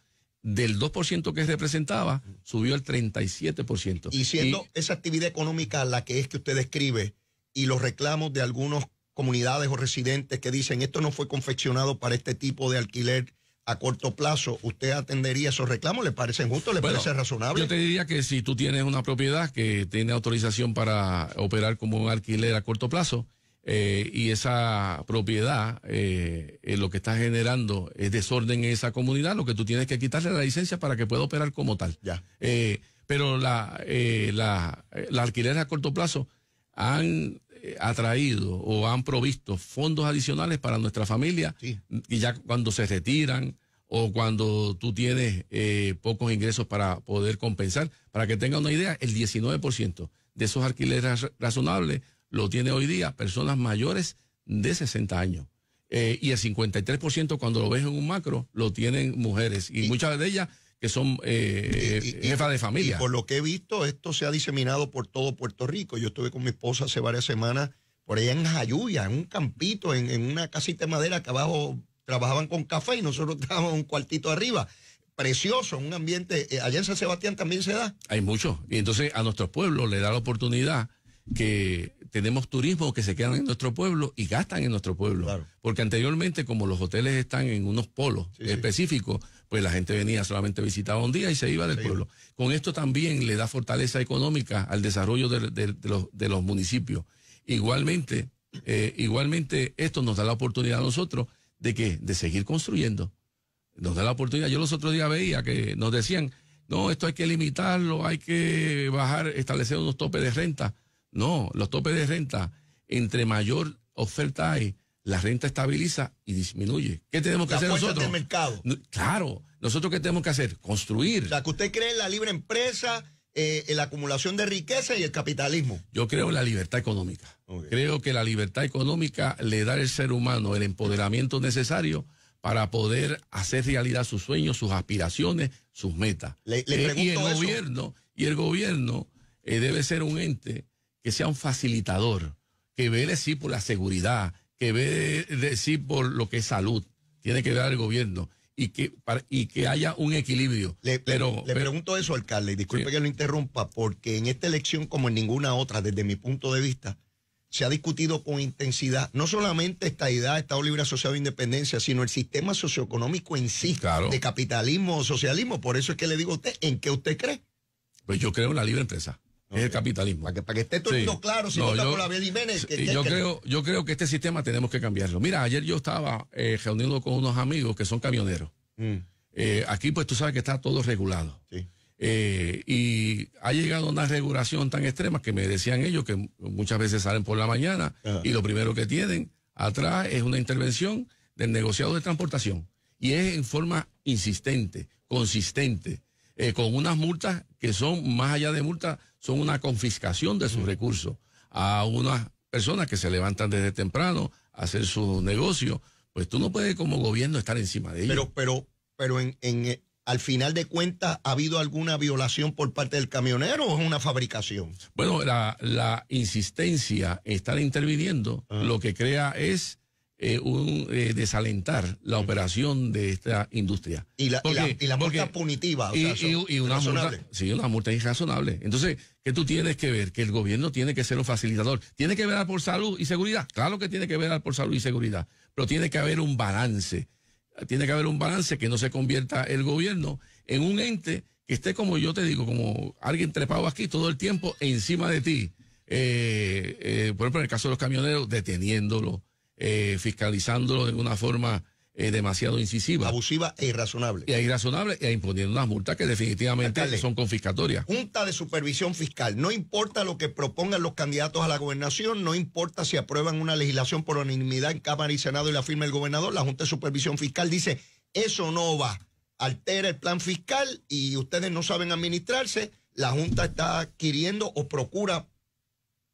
del 2% que representaba, subió al 37%. Y siendo esa actividad económica la que es que usted describe y los reclamos de algunas comunidades o residentes que dicen esto no fue confeccionado para este tipo de alquiler a corto plazo, ¿usted atendería esos reclamos? ¿Le parecen justos? ¿Le parece razonable? Yo te diría que si tú tienes una propiedad que tiene autorización para operar como un alquiler a corto plazo eh, y esa propiedad eh, eh, lo que está generando es desorden en esa comunidad, lo que tú tienes que quitarle la licencia para que pueda operar como tal. Ya. Eh, pero la, la, las alquileres a corto plazo han ha traído o han provisto fondos adicionales para nuestra familia y ya cuando se retiran o cuando tú tienes eh, pocos ingresos para poder compensar. Para que tenga una idea, el 19% de esos alquileres razonables lo tiene hoy día personas mayores de 60 años. Eh, y el 53% cuando lo ves en un macro lo tienen mujeres y muchas de ellas que son eh, jefas de familia. por lo que he visto, esto se ha diseminado por todo Puerto Rico. Yo estuve con mi esposa hace varias semanas por allá en Jayuya, en un campito, en, una casita de madera que abajo trabajaban con café y nosotros estábamos un cuartito arriba precioso, un ambiente. Eh, allá en San Sebastián también se da. Hay muchos. Y entonces a nuestro pueblo le da la oportunidad que tenemos turismo que se quedan en nuestro pueblo y gastan en nuestro pueblo. Porque anteriormente, como los hoteles están en unos polos específicos, pues la gente venía solamente visitaba un día y se iba del pueblo. Con esto también le da fortaleza económica al desarrollo de, los, municipios. Igualmente, eh, igualmente esto nos da la oportunidad a nosotros de que de seguir construyendo. Nos da la oportunidad. Yo los otros días veía que nos decían, no, esto hay que limitarlo, hay que bajar, establecer unos topes de renta. No, los topes de renta, entre mayor oferta hay, la renta estabiliza y disminuye. ¿Qué tenemos que hacer nosotros? Del mercado. claro, nosotros qué tenemos que hacer? Construir. O sea, que usted cree en la libre empresa, eh, en la acumulación de riqueza y el capitalismo. Yo creo en la libertad económica. Creo que la libertad económica le da al ser humano el empoderamiento necesario para poder hacer realidad sus sueños, sus aspiraciones, sus metas. Le, eh, pregunto el gobierno y el gobierno eh, debe ser un ente que sea un facilitador, que vele sí por la seguridad que ve de por lo que es salud, tiene que dar el gobierno y que, y que haya un equilibrio. Le, pero, le, pregunto eso, alcalde, y disculpe que lo interrumpa, porque en esta elección, como en ninguna otra, desde mi punto de vista, se ha discutido con intensidad no solamente esta idea, Estado Libre Asociado Independencia, sino el sistema socioeconómico en sí, de capitalismo o socialismo. Por eso es que le digo a usted, ¿en qué usted cree? Pues yo creo en la libre empresa es el capitalismo. Para que, esté todo claro, si no, yo, la yo, creo, yo creo que este sistema tenemos que cambiarlo. Mira, ayer yo estaba eh, reunido con unos amigos que son camioneros. Mm. Eh, aquí, pues tú sabes que está todo regulado. Eh, y ha llegado una regulación tan extrema que me decían ellos que muchas veces salen por la mañana y lo primero que tienen atrás es una intervención del negociado de transportación. Y es en forma insistente, consistente. Eh, con unas multas que son, más allá de multas, son una confiscación de sus recursos a unas personas que se levantan desde temprano a hacer su negocio. Pues tú no puedes como gobierno estar encima de ellos. Pero, pero, pero en, en, eh, al final de cuentas, ¿ha habido alguna violación por parte del camionero o es una fabricación? Bueno, la, insistencia en estar interviniendo ah. lo que crea es eh, eh, desalentar la mm. operación de esta industria. Y la, multa punitiva. y, una multa. Sí, una multa irrazonable. Entonces, ¿qué tú tienes que ver? Que el gobierno tiene que ser un facilitador. ¿Tiene que ver por salud y seguridad? Claro que tiene que ver por salud y seguridad. Pero tiene que haber un balance. Tiene que haber un balance que no se convierta el gobierno en un ente que esté, como yo te digo, como alguien trepado aquí todo el tiempo encima de ti. Eh, por ejemplo, en el caso de los camioneros, deteniéndolo eh, fiscalizándolo de una forma eh, demasiado incisiva. Abusiva e irrazonable. E irrazonable e imponiendo unas multas que definitivamente son confiscatorias. Junta de Supervisión Fiscal. No importa lo que propongan los candidatos a la gobernación, no importa si aprueban una legislación por unanimidad en Cámara y Senado y la firma el gobernador, la Junta de Supervisión Fiscal dice, eso no va. Altera el plan fiscal y ustedes no saben administrarse. La Junta está adquiriendo o procura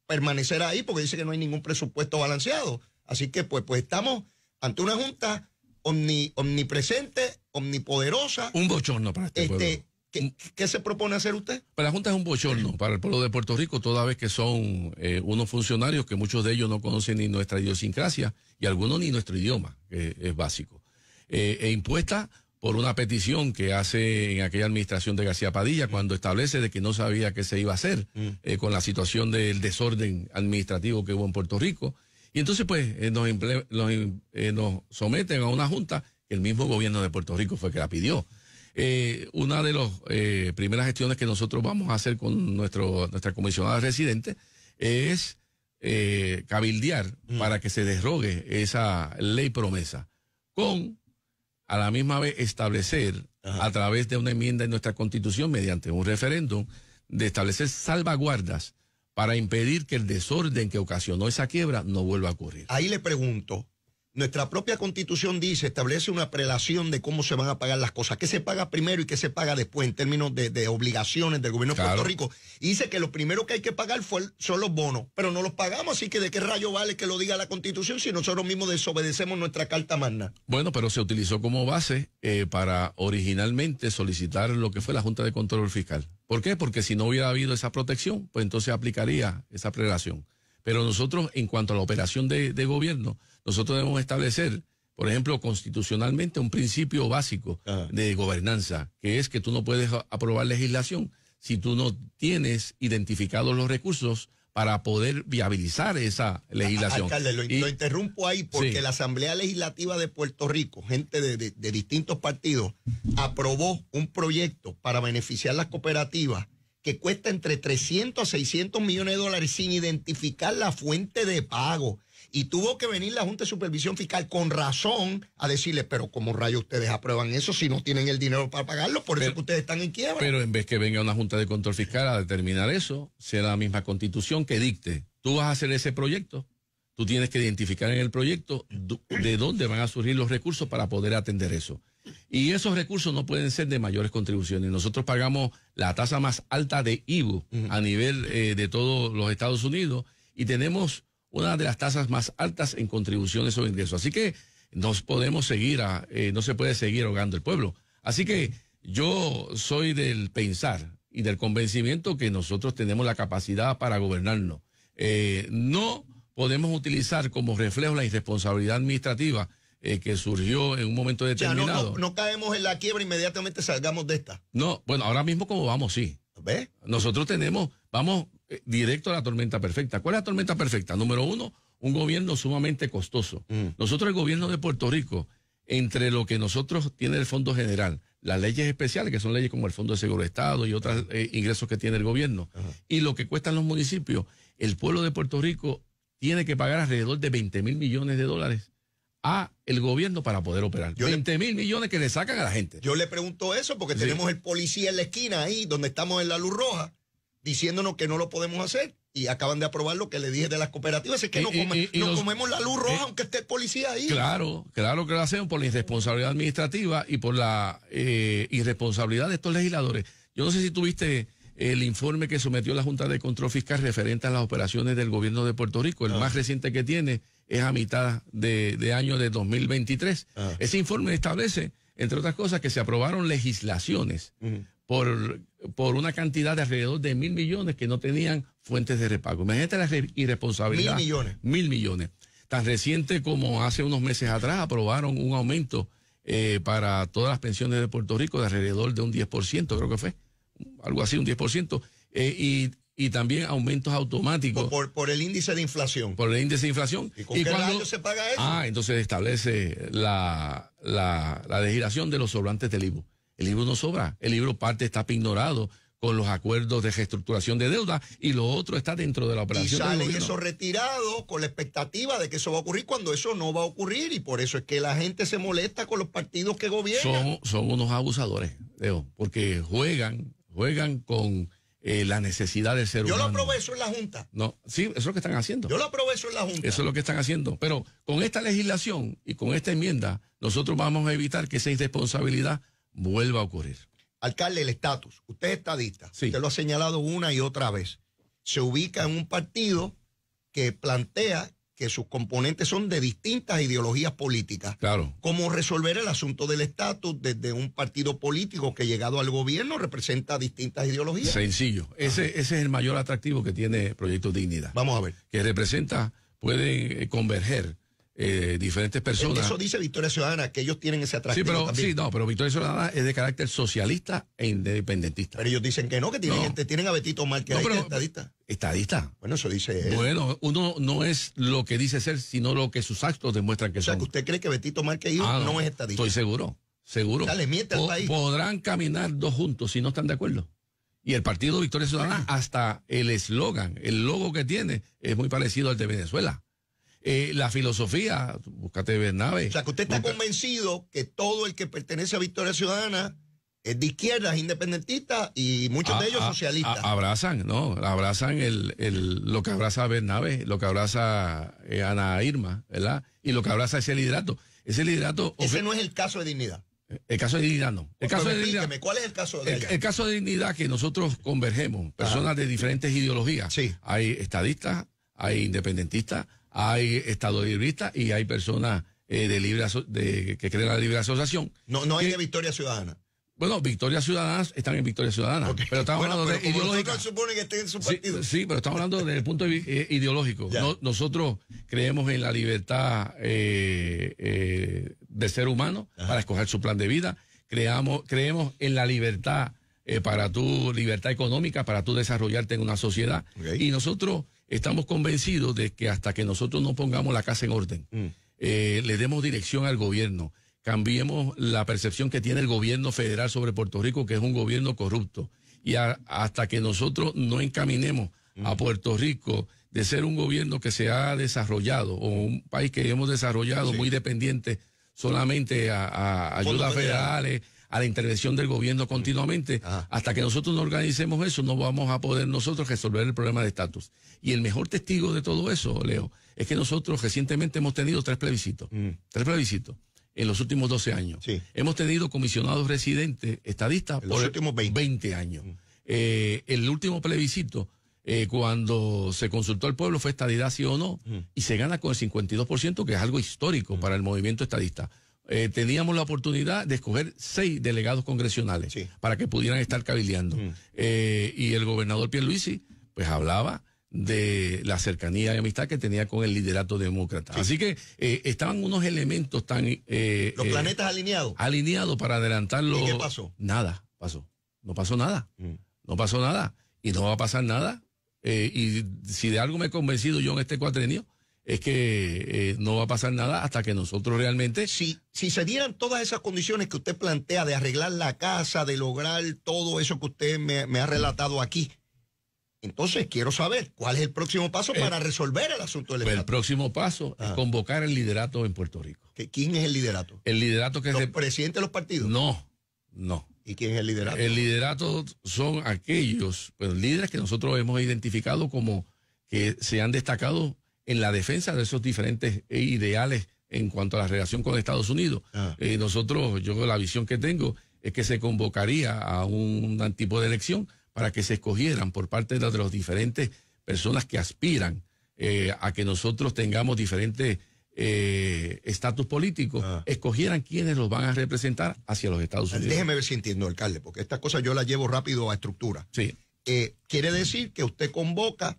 permanecer ahí porque dice que no hay ningún presupuesto balanceado. Así que pues, pues estamos ante una junta omnipresente, omnipoderosa. Un bochorno para este, este pueblo. ¿Qué, se propone hacer usted? Pues la Junta es un bochorno para el pueblo de Puerto Rico, toda vez que son eh, unos funcionarios que muchos de ellos no conocen ni nuestra idiosincrasia y algunos ni nuestro idioma, que es básico. Eh, e impuesta por una petición que hace en aquella administración de García Padilla cuando establece de que no sabía qué se iba a hacer mm. eh, con la situación del desorden administrativo que hubo en Puerto Rico y entonces, pues, eh, em, eh, nos, someten a una junta que el mismo gobierno de Puerto Rico fue que la pidió. Eh, una de las primeras gestiones que nosotros vamos a hacer con nuestro, nuestra comisionada residente es cabildear mm. para que se derrogue esa ley promesa, con a la misma vez establecer a través de una enmienda en nuestra constitución mediante un referéndum de establecer salvaguardas para impedir que el desorden que ocasionó esa quiebra no vuelva a ocurrir. Ahí le pregunto, nuestra propia constitución dice, establece una prelación de cómo se van a pagar las cosas, qué se paga primero y qué se paga después en términos de, obligaciones del gobierno de Puerto Rico. dice que lo primero que hay que pagar fue, son los bonos, pero no los pagamos, así que de qué rayo vale que lo diga la constitución si nosotros mismos desobedecemos nuestra carta magna. Bueno, pero se utilizó como base eh, para originalmente solicitar lo que fue la Junta de Control Fiscal. ¿Por qué? Porque si no hubiera habido esa protección, pues entonces aplicaría esa prelación. Pero nosotros, en cuanto a la operación de gobierno, nosotros debemos establecer, por ejemplo, constitucionalmente un principio básico de gobernanza, que es que tú no puedes aprobar legislación si tú no tienes identificados los recursos para poder viabilizar esa legislación. Alcalde, lo, interrumpo ahí porque la Asamblea Legislativa de Puerto Rico, gente de, de, distintos partidos, aprobó un proyecto para beneficiar las cooperativas que cuesta entre 300 a 600 millones de dólares sin identificar la fuente de pago. Y tuvo que venir la Junta de Supervisión Fiscal con razón a decirle, pero como rayo ustedes aprueban eso si no tienen el dinero para pagarlo? Por eso que ustedes están en quiebra. Pero en vez que venga una Junta de Control Fiscal a determinar eso, sea la misma constitución que dicte, tú vas a hacer ese proyecto, tú tienes que identificar en el proyecto de dónde van a surgir los recursos para poder atender eso. Y esos recursos no pueden ser de mayores contribuciones. Nosotros pagamos la tasa más alta de IBU a nivel eh, de todos los Estados Unidos y tenemos una de las tasas más altas en contribuciones o ingresos. Así que nos podemos seguir, a, eh, no se puede seguir ahogando el pueblo. Así que yo soy del pensar y del convencimiento que nosotros tenemos la capacidad para gobernarnos. Eh, no podemos utilizar como reflejo la irresponsabilidad administrativa eh, que surgió en un momento determinado. no, caemos en la quiebra, inmediatamente salgamos de esta. No, bueno, ahora mismo como vamos, sí. Nosotros tenemos, vamos eh, directo a la tormenta perfecta. ¿Cuál es la tormenta perfecta? Número uno, un gobierno sumamente costoso. Mm. Nosotros, el gobierno de Puerto Rico, entre lo que nosotros tiene el Fondo General, las leyes especiales, que son leyes como el Fondo de Seguro de Estado y otros eh, ingresos que tiene el gobierno, y lo que cuestan los municipios, el pueblo de Puerto Rico tiene que pagar alrededor de 20 mil millones de dólares a el gobierno para poder operar. 20 mil millones que le sacan a la gente. Yo le pregunto eso porque tenemos el policía en la esquina ahí, donde estamos en la luz roja, diciéndonos que no lo podemos hacer. Y acaban de aprobar lo que le dije de las cooperativas, es que no, comemos la luz roja eh, aunque esté el policía ahí. Claro, claro que lo hacemos por la irresponsabilidad administrativa y por la eh, irresponsabilidad de estos legisladores. Yo no sé si tuviste el informe que sometió la Junta de Control Fiscal referente a las operaciones del gobierno de Puerto Rico. El ah. más reciente que tiene es a mitad de, año de 2023. Ah. Ese informe establece, entre otras cosas, que se aprobaron legislaciones por por una cantidad de alrededor de mil millones que no tenían fuentes de repago. Imagínate la irresponsabilidad. Mil millones. Mil millones. Tan reciente como hace unos meses atrás aprobaron un aumento eh, para todas las pensiones de Puerto Rico de alrededor de un 10%, creo que fue, algo así, un 10%, eh, y, y también aumentos automáticos. Por, el índice de inflación. Por el índice de inflación. ¿Y con se paga eso? Ah, entonces establece la, la, la legislación de los sobrantes del IVU. El libro no sobra, el libro parte está pignorado con los acuerdos de reestructuración de deuda y lo otro está dentro de la operación. Y salen eso retirado con la expectativa de que eso va a ocurrir cuando eso no va a ocurrir y por eso es que la gente se molesta con los partidos que gobiernan. Son, unos abusadores, Leo, porque juegan, juegan con eh, la necesidad de ser Yo Yo lo aprobé eso en la Junta. No, sí, eso es lo que están haciendo. Yo lo aprobé eso en la Junta. Eso es lo que están haciendo. Pero con esta legislación y con esta enmienda, nosotros vamos a evitar que esa irresponsabilidad vuelva a ocurrir. Alcalde, el estatus. Usted es estadista. Sí. Usted lo ha señalado una y otra vez. Se ubica en un partido que plantea que sus componentes son de distintas ideologías políticas. Claro. ¿Cómo resolver el asunto del estatus desde un partido político que llegado al gobierno representa distintas ideologías? Sencillo. Ese, es el mayor atractivo que tiene Proyecto Dignidad. Vamos a ver. Que representa, puede converger eh, diferentes personas. Eso dice Victoria Ciudadana, que ellos tienen ese atractivo. Sí, pero, sí, no, pero Victoria Ciudadana es de carácter socialista e independentista. Pero ellos dicen que no, que tienen, a Betito Mal, estadista. Estadista. Bueno, eso dice Bueno, uno no es lo que dice ser, sino lo que sus actos demuestran que son. O sea, que usted cree que Betito Márquez ah, no, es estadista. Estoy seguro, seguro. Dale, al país. Podrán caminar dos juntos si no están de acuerdo. Y el Partido Victoria Ciudadana, hasta el eslogan, el logo que tiene, es muy parecido al de Venezuela eh, la filosofía, búscate Bernabe. O sea, que usted está convencido que todo el que pertenece a Victoria Ciudadana es de izquierdas, independentista y muchos ah, de ellos ah, socialistas. Ah, abrazan, ¿no? Abrazan lo que abraza Bernabe, lo que abraza eh, Ana Irma, ¿verdad? Y lo que abraza ese liderato. Ese liderato. Ese no es el caso de dignidad. El caso de dignidad no. El pues caso de dignidad, ¿cuál es el caso de el, el, caso de dignidad que nosotros convergemos, personas de diferentes ideologías. Sí. Hay estadistas, hay independentistas, hay libristas y hay personas eh, de libre que creen la libre asociación. No, no hay de Victoria Ciudadana. Bueno, Victoria Ciudadana están en Victoria Ciudadana, pero estamos hablando de ideológica. supone que estén en su partido. Sí, pero estamos hablando desde el punto de vista eh, ideológico. nosotros creemos en la libertad eh, eh de ser humano para escoger su plan de vida. Creamos, creemos en la libertad para tu libertad económica, para tú desarrollarte en una sociedad. Y nosotros estamos convencidos de que hasta que nosotros no pongamos la casa en orden, mm. eh, le demos dirección al gobierno, cambiemos la percepción que tiene el gobierno federal sobre Puerto Rico, que es un gobierno corrupto, y hasta que nosotros no encaminemos mm. a Puerto Rico de ser un gobierno que se ha desarrollado o un país que hemos desarrollado muy dependiente solamente a, ayudas federales a la intervención del gobierno continuamente. Hasta que nosotros no organicemos eso, no vamos a poder nosotros resolver el problema de estatus. Y el mejor testigo de todo eso, Leo, es que nosotros recientemente hemos tenido tres plebiscitos. Mm. Tres plebiscitos en los últimos 12 años. Hemos tenido comisionados residentes estadistas por los últimos 20, años. Mm. Eh, el último plebiscito, eh, cuando se consultó al pueblo, fue estadidad sí o no, mm. y se gana con el 52%, que es algo histórico para el movimiento estadista. Eh, teníamos la oportunidad de escoger seis delegados congresionales para que pudieran estar cabildeando. Eh, y el gobernador Pierluisi, pues hablaba de la cercanía y amistad que tenía con el liderato demócrata. Así que eh, estaban unos elementos tan... Los planetas alineados. Alineados para adelantarlo. ¿Y qué pasó? Nada, pasó. No pasó nada. Mm. No pasó nada. Y no va a pasar nada. y si de algo me he convencido yo en este cuatrenio, es que eh, no va a pasar nada hasta que nosotros realmente... Si, si se dieran todas esas condiciones que usted plantea de arreglar la casa, de lograr todo eso que usted me, ha relatado aquí, entonces quiero saber cuál es el próximo paso eh, para resolver el asunto del pues, El próximo paso es ah. convocar el liderato en Puerto Rico. ¿Quién es el liderato? El liderato que... ¿Los el presidente de los partidos? No, no. ¿Y quién es el liderato? El liderato son aquellos pues, líderes que nosotros hemos identificado como que se han destacado en la defensa de esos diferentes ideales en cuanto a la relación con Estados Unidos. Ah. Eh, nosotros, yo la visión que tengo es que se convocaría a un, tipo de elección para que se escogieran por parte de, las diferentes personas que aspiran eh, a que nosotros tengamos diferentes eh, estatus políticos, ah. escogieran quienes los van a representar hacia los Estados Unidos. Déjeme ver si entiendo, alcalde, porque esta cosa yo la llevo rápido a estructura. Sí. quiere decir que usted convoca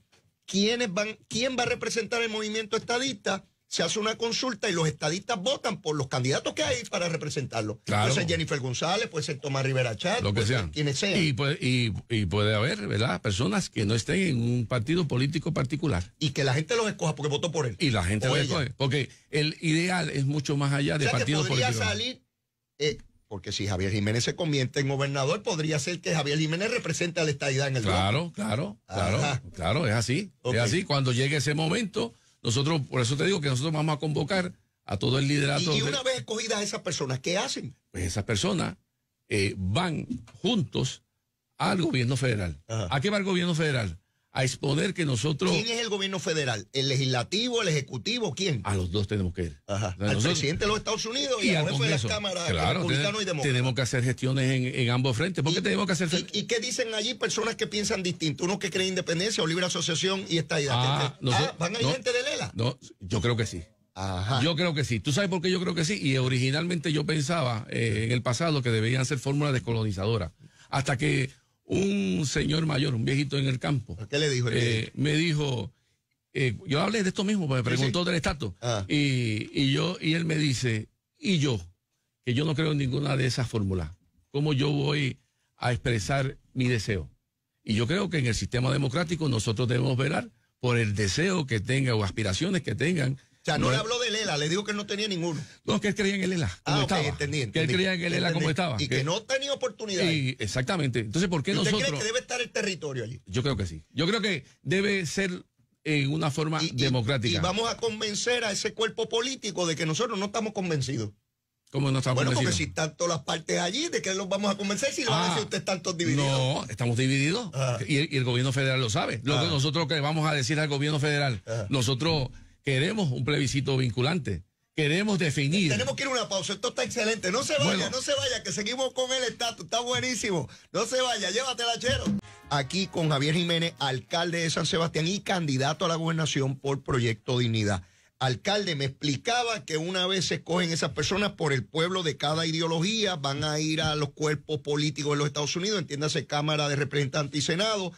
van, quién va a representar el movimiento estadista, se hace una consulta y los estadistas votan por los candidatos que hay para representarlo. Puede ser Jennifer González, puede ser Tomás Rivera Chávez, lo que sea, quienes sean. Y puede, haber, ¿verdad? Personas que no estén en un partido político particular. Y que la gente los escoja porque votó por él. Y la gente los escoge. Porque el ideal es mucho más allá de sea partidos que podría políticos. salir eh, porque si Javier Jiménez se convierte en gobernador, podría ser que Javier Jiménez represente a la estadidad en el Claro, claro, claro, claro, es así. Es así. Cuando llegue ese momento, nosotros, por eso te digo que nosotros vamos a convocar a todo el liderazgo. Y, una vez escogidas esas personas, ¿qué hacen? Pues esas personas eh, van juntos al gobierno federal. ¿A qué va el gobierno federal? a exponer que nosotros. ¿Quién es el gobierno federal? ¿El legislativo, el ejecutivo? ¿Quién? A los dos tenemos que ir. Ajá. Al presidente de los Estados Unidos y, al jefe de las cámaras claro, Tenemos que hacer gestiones en, ambos frentes. ¿Por qué tenemos que hacer y, qué dicen allí personas que piensan distinto? Unos que creen independencia o libre asociación y esta idea. Ah, ah, ¿Van a ir gente de Lela? No, yo creo que sí. Ajá. Yo creo que sí. ¿Tú sabes por qué yo creo que sí? Y originalmente yo pensaba eh, en el pasado que deberían ser fórmulas descolonizadoras. Hasta que un señor mayor, un viejito en el campo. ¿Qué le dijo? Eh, me dijo, eh, yo hablé de esto mismo, me preguntó del estatus. Ah. Y, yo, y él me dice, y yo, que yo no creo en ninguna de esas fórmulas. ¿Cómo yo voy a expresar mi deseo? Y yo creo que en el sistema democrático nosotros debemos velar por el deseo que tenga o aspiraciones que tengan o sea, no, le habló de Lela, le dijo que no tenía ninguno. No, que él creía en el Lela. Ah, como ah, Que él creía en el Lela como estaba. Y que, no tenía oportunidad. exactamente. Entonces, ¿por qué usted nosotros? cree que debe estar el territorio allí? Yo creo que sí. Yo creo que debe ser en una forma democrática. Y vamos a convencer a ese cuerpo político de que nosotros no estamos convencidos. ¿Cómo no estamos bueno, porque si están todas las partes allí, ¿de qué los vamos a convencer si lo van a decir ustedes tantos divididos? No, estamos divididos. Ah. Y, el gobierno federal lo sabe. Lo ah. que nosotros que vamos a decir al gobierno federal, nosotros Queremos un plebiscito vinculante. Queremos definir. Tenemos que ir a una pausa. Esto está excelente. No se vaya, no se vaya, que seguimos con el estatus. Está buenísimo. No se vaya, llévatela, chero. Aquí con Javier Jiménez, alcalde de San Sebastián y candidato a la gobernación por Proyecto Dignidad. Alcalde, me explicaba que una vez se escogen esas personas por el pueblo de cada ideología, van a ir a los cuerpos políticos de los Estados Unidos, entiéndase Cámara de Representantes y Senado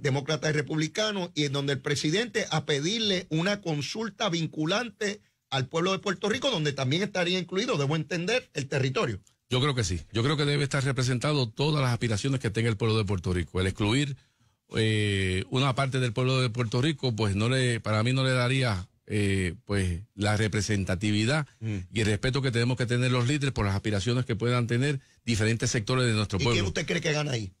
demócrata y republicano, y en donde el presidente a pedirle una consulta vinculante al pueblo de Puerto Rico, donde también estaría incluido, debo entender, el territorio. Yo creo que sí. Yo creo que debe estar representado todas las aspiraciones que tenga el pueblo de Puerto Rico. El excluir eh, una parte del pueblo de Puerto Rico, pues no le, para mí no le daría eh, pues la representatividad mm. y el respeto que tenemos que tener los líderes por las aspiraciones que puedan tener diferentes sectores de nuestro pueblo. ¿Y usted cree que gana ahí?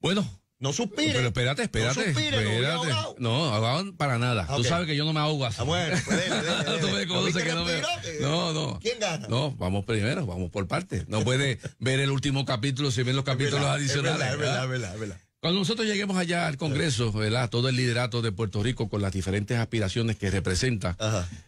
Bueno, no suspire. Pero espérate, espérate. No suspire, espérate. No, no para nada. Tú sabes que yo no me ahogo así. Ah, bueno, pues ¿No, no, no, ¿Quién gana? No, vamos primero, vamos por partes. No puede ver el último capítulo si ven los capítulos adicionales. verdad, verdad, Cuando nosotros lleguemos allá al Congreso, ¿verdad? Todo el liderato de Puerto Rico con las diferentes aspiraciones que representa.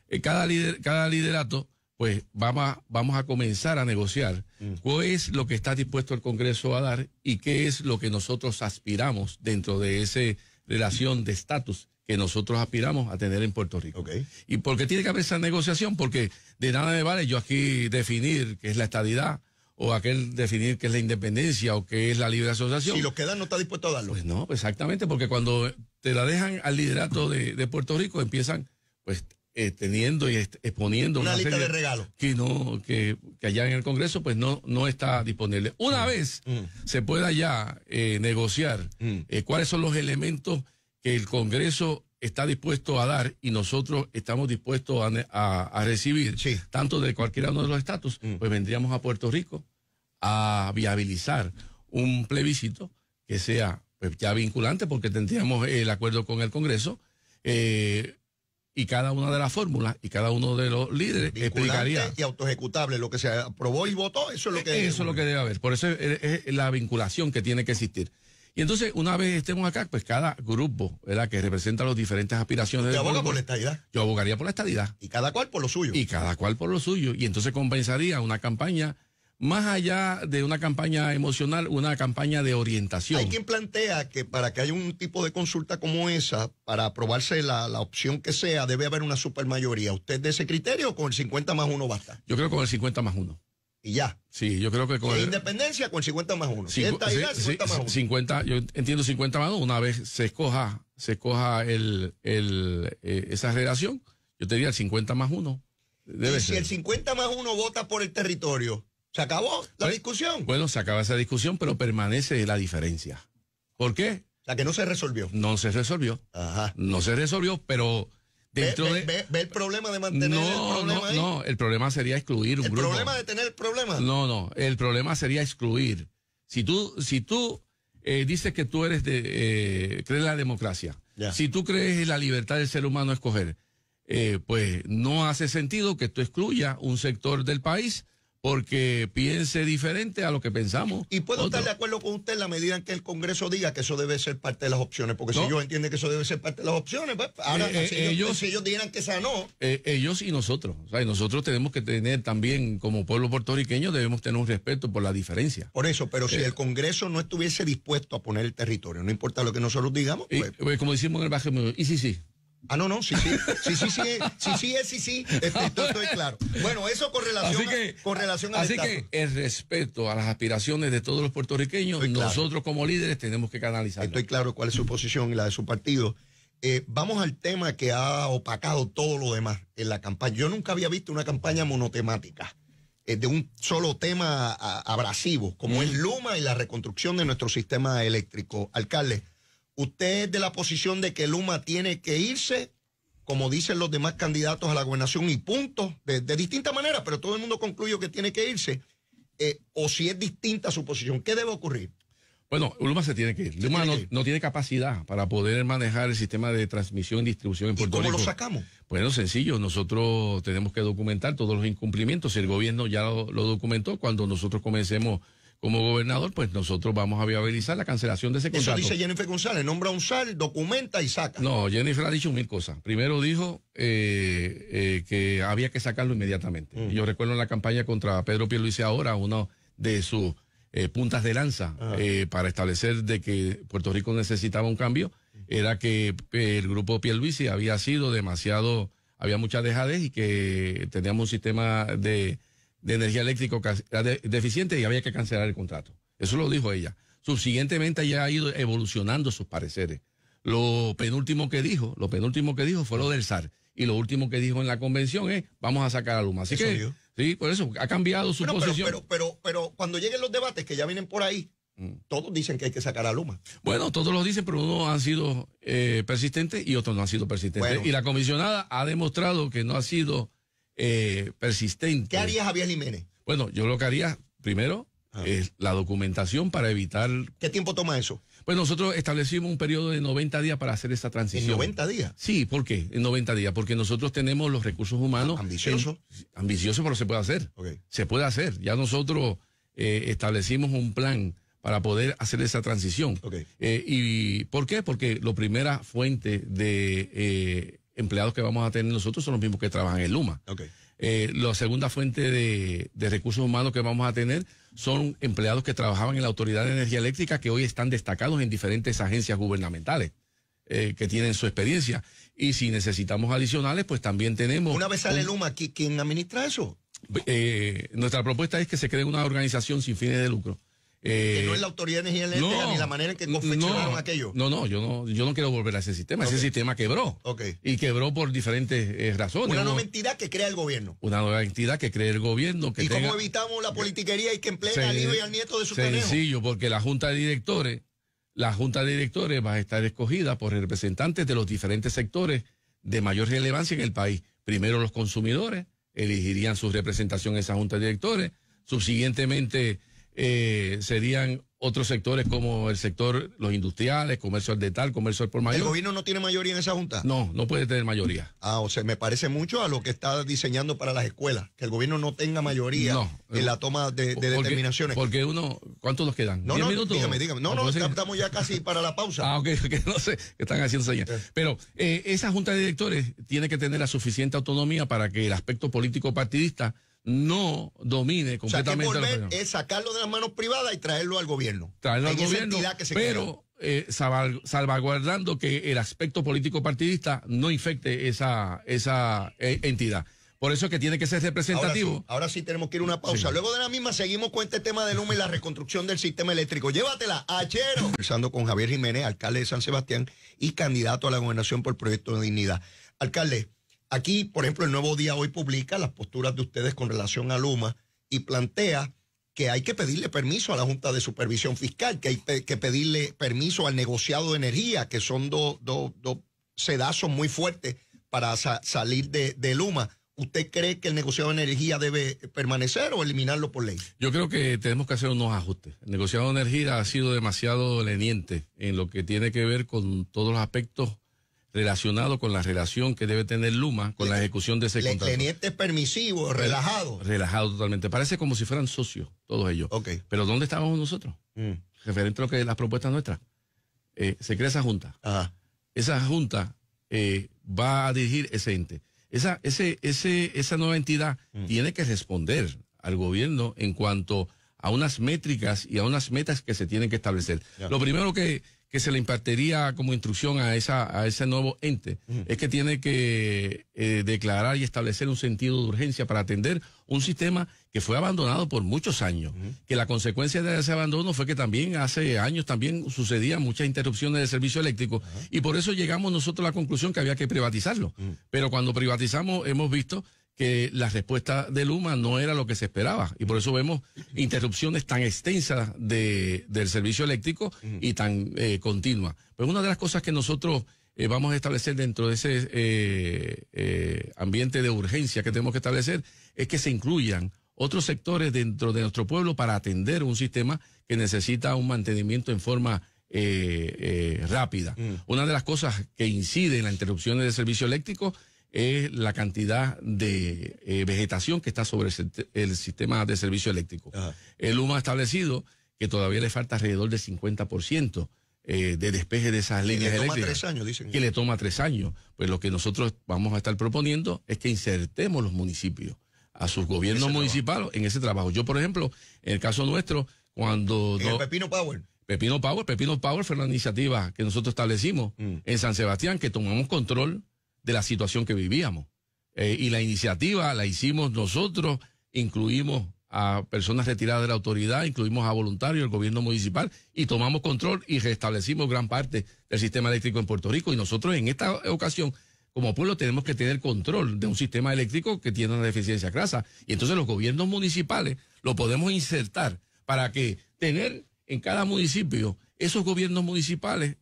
Eh, cada, cada liderato pues vamos a, vamos a comenzar a negociar mm. Cuál es lo que está dispuesto el Congreso a dar y qué es lo que nosotros aspiramos dentro de esa relación de estatus que nosotros aspiramos a tener en Puerto Rico. ¿Y por qué tiene que haber esa negociación? Porque de nada me vale yo aquí definir qué es la estadidad o aquel definir qué es la independencia o qué es la libre asociación. Si lo que no está dispuesto a darlo. Pues no, exactamente, porque cuando te la dejan al liderato de, de Puerto Rico empiezan pues eh, teniendo y exponiendo una, lista de regalos que no que, allá en el Congreso pues no no está disponible. Una mm. vez mm. se pueda ya eh, negociar mm. eh, cuáles son los elementos que el Congreso está dispuesto a dar y nosotros estamos dispuestos a, recibir tanto de cualquiera de los estatus, pues vendríamos a Puerto Rico a viabilizar un plebiscito que sea pues, ya vinculante porque tendríamos el acuerdo con el Congreso y cada una de las fórmulas y cada uno de los líderes explicaría. Y autoejecutable, lo que se aprobó y votó, eso es lo que Eso es lo que debe haber. Por eso es, la vinculación que tiene que existir. Y entonces, una vez estemos acá, pues cada grupo, ¿verdad?, que representa las diferentes aspiraciones. Yo aboga por la estadidad. Yo abogaría por la estadidad. Y cada cual por lo suyo. Y cada cual por lo suyo. Y entonces compensaría una campaña más allá de una campaña emocional, una campaña de orientación. Hay quien plantea que para que haya un tipo de consulta como esa, para aprobarse la, opción que sea, debe haber una supermayoría. ¿Usted de ese criterio o con el 50 más 1 basta? Yo creo con el 50 más 1 y ya. Sí, yo creo que con. La independencia con 50 más 1. Sí, 50 más 1. 50, yo entiendo 50 más 1. Una vez se escoja, se escoja eh, esa relación, yo te diría el 50 más 1. si el 50 más 1 vota por el territorio se acabó la discusión. Bueno, se acaba esa discusión, pero permanece la diferencia. ¿Por qué? La que no se resolvió. No se resolvió. Ajá. No se resolvió, pero dentro de. Ve, el problema de mantener no, el problema no, No, el problema sería excluir un grupo. ¿El problema de tener el problema? No, no. El problema sería excluir. Si tú, si tú eh, dices que tú eres de. crees eh, crees la democracia. Si tú crees en la libertad del ser humano a escoger, eh, pues no hace sentido que tú excluya un sector del país porque piense diferente a lo que pensamos. Y puedo estar de acuerdo con usted en la medida en que el Congreso diga que eso debe ser parte de las opciones, porque si yo entiendo que eso debe ser parte de las opciones, pues ahora eh, eh, si, ellos, dijeran que esa no. Eh, ellos y nosotros, o sea, nosotros tenemos que tener también, como pueblo puertorriqueño, debemos tener un respeto por la diferencia. Por eso, pero si el Congreso no estuviese dispuesto a poner el territorio, no importa lo que nosotros digamos, pues, pues... como decimos en el baje. y sí, sí, Ah, no, no, sí, sí, sí, sí, sí, sí, sí, sí, sí, este, estoy claro. Bueno, eso con relación, así que, a, Así que el respecto a las aspiraciones de todos los puertorriqueños, nosotros como líderes tenemos que canalizar. Estoy claro cuál es su posición y la de su partido. Eh, vamos al tema que ha opacado todo lo demás en la campaña. Yo nunca había visto una campaña monotemática eh, de un solo tema abrasivo, como mm. es Luma y la reconstrucción de nuestro sistema eléctrico. Alcalde, ¿Usted es de la posición de que Luma tiene que irse, como dicen los demás candidatos a la gobernación y punto, de, distinta manera, pero todo el mundo concluye que tiene que irse? Eh, ¿O si es distinta su posición? ¿Qué debe ocurrir? Bueno, Luma se tiene que ir. Luma no, tiene capacidad para poder manejar el sistema de transmisión y distribución en ¿Y ¿Cómo lo sacamos? Bueno, sencillo. Nosotros tenemos que documentar todos los incumplimientos. El gobierno ya lo documentó. Cuando nosotros comencemos como gobernador, pues nosotros vamos a viabilizar la cancelación de ese contrato. Eso dice Jennifer González, nombra un SAL, documenta y saca. No, Jennifer ha dicho mil cosas. Primero dijo eh, eh, que había que sacarlo inmediatamente. Mm. yo recuerdo en la campaña contra Pedro Pierluisi ahora, una de sus eh, puntas de lanza para establecer de que Puerto Rico necesitaba un cambio, era que el grupo Pierluisi había sido demasiado, había mucha dejadez y que teníamos un sistema de de energía eléctrica deficiente y había que cancelar el contrato. Eso lo dijo ella. Subsiguientemente ella ha ido evolucionando sus pareceres. Lo penúltimo que dijo, lo penúltimo que dijo fue lo del SAR. Y lo último que dijo en la convención es vamos a sacar a Luma. Así que sí, por eso ha cambiado su posición. Pero, pero, pero, cuando lleguen los debates que ya vienen por ahí, mm. todos dicen que hay que sacar a Luma. Bueno, todos los dicen, pero unos han sido eh, persistentes y otros no han sido persistentes. Y la comisionada ha demostrado que no ha sido eh, persistente. ¿Qué haría Javier Jiménez? Bueno, yo lo que haría, primero, ah. es la documentación para evitar... ¿Qué tiempo toma eso? Pues nosotros establecimos un periodo de 90 días para hacer esa transición. ¿En 90 días? Sí, ¿por qué? En 90 días, porque nosotros tenemos los recursos humanos. ambiciosos ambicioso, pero se puede hacer. Se puede hacer. Ya nosotros eh, establecimos un plan para poder hacer esa transición. Eh, ¿Y por qué? Porque la primera fuente de empleados que vamos a tener nosotros son los mismos que trabajan en Luma. Eh, la segunda fuente de, recursos humanos que vamos a tener son empleados que trabajaban en la Autoridad de Energía Eléctrica que hoy están destacados en diferentes agencias gubernamentales. Eh, que tienen su experiencia. Y si necesitamos adicionales, pues también tenemos. Una vez sale Luma, ¿quién administra eso? Eh, nuestra propuesta es que se cree una organización sin fines de lucro eh, que no es la autoridad de energía ni la manera en que confeccionaron aquello. No, no, yo no, yo no quiero volver a ese sistema. Ese sistema quebró. Y quebró por diferentes eh, razones. Una nueva entidad que crea el gobierno. Una nueva entidad que crea el gobierno. ¿Y cómo evitamos la politiquería y que empleen al hijo y al nieto de su Sencillo, porque la Junta de Directores, la Junta de Directores va a estar escogida por representantes de los diferentes sectores de mayor relevancia en el país. Primero los consumidores, elegirían su representación en esa Junta de Directores. Subsiguientemente, eh, serían otros sectores como el sector, los industriales, comercio al detal, comercio al por mayor. ¿El gobierno no tiene mayoría en esa junta? No, no puede tener mayoría. Ah, o sea, me parece mucho a lo que está diseñando para las escuelas, que el gobierno no tenga mayoría en la toma de, determinaciones. Porque uno, ¿cuántos nos quedan? No, no, dígame, dígame. No, no, estamos ya casi para la pausa. Ah, ok, que no sé, están haciendo señas. Pero eh, esa junta de directores tiene que tener la suficiente autonomía para que el aspecto político partidista no domine completamente. O sea, que volver es sacarlo de las manos privadas y traerlo al gobierno. Traerlo al gobierno, pero eh, salvaguardando que el aspecto político partidista no infecte esa, esa eh, entidad. Por eso es que tiene que ser representativo. Ahora sí, tenemos que ir a una pausa. Luego de la misma seguimos con este tema del Luma y la reconstrucción del sistema eléctrico. Llévatela, achero. Conversando con Javier Jiménez, alcalde de San Sebastián y candidato a la gobernación por Proyecto de Dignidad. Alcalde, Aquí, por ejemplo, el Nuevo Día hoy publica las posturas de ustedes con relación a Luma y plantea que hay que pedirle permiso a la Junta de Supervisión Fiscal, que hay que pedirle permiso al negociado de energía, que son dos dos dos sedazos muy fuertes para salir de, de Luma. ¿Usted cree que el negociado de energía debe permanecer o eliminarlo por ley? Yo creo que tenemos que hacer unos ajustes. El negociado de energía ha sido demasiado leniente en lo que tiene que ver con todos los aspectos relacionado con la relación que debe tener Luma con la ejecución de ese le, contrato. teniente este permisivo, eh, relajado. Relajado totalmente. Parece como si fueran socios todos ellos. Pero ¿dónde estamos nosotros? Mm. Referente a lo que las propuestas nuestras. Eh, se crea esa junta. Ajá. Esa junta eh, va a dirigir ese ente. Esa, ese, ese, esa nueva entidad mm. tiene que responder al gobierno en cuanto a unas métricas y a unas metas que se tienen que establecer. Lo primero que que se le impartiría como instrucción a, esa, a ese nuevo ente es que tiene que eh, declarar y establecer un sentido de urgencia para atender un sistema que fue abandonado por muchos años, que la consecuencia de ese abandono fue que también hace años también sucedían muchas interrupciones de servicio eléctrico y por eso llegamos nosotros a la conclusión que había que privatizarlo. Pero cuando privatizamos hemos visto que la respuesta de Luma no era lo que se esperaba. Y por eso vemos interrupciones tan extensas del servicio eléctrico y tan eh, continua. Pues una de las cosas que nosotros eh, vamos a establecer dentro de ese eh, eh, ambiente de urgencia que tenemos que establecer es que se incluyan otros sectores dentro de nuestro pueblo para atender un sistema que necesita un mantenimiento en forma rápida. Una de las cosas que incide en las interrupciones del servicio eléctrico es la cantidad de eh, vegetación que está sobre el, sistema de servicio eléctrico. El humo ha establecido que todavía le falta alrededor del 50% eh, de despeje de esas líneas que le eléctricas. Toma años, dicen. Que le toma tres años. Pues lo que nosotros vamos a estar proponiendo es que insertemos los municipios a sus gobiernos municipales en ese trabajo. Yo, por ejemplo, en el caso nuestro, cuando... Pepino Power. Pepino Power, Pepino Power fue una iniciativa que nosotros establecimos mm. en San Sebastián, que tomamos control de la situación que vivíamos. Eh, y la iniciativa la hicimos nosotros, incluimos a personas retiradas de la autoridad, incluimos a voluntarios del gobierno municipal y tomamos control y restablecimos gran parte del sistema eléctrico en Puerto Rico. Y nosotros en esta ocasión, como pueblo, tenemos que tener control de un sistema eléctrico que tiene una deficiencia grasa... Y entonces los gobiernos municipales lo podemos insertar para que tener en cada municipio esos gobiernos municipales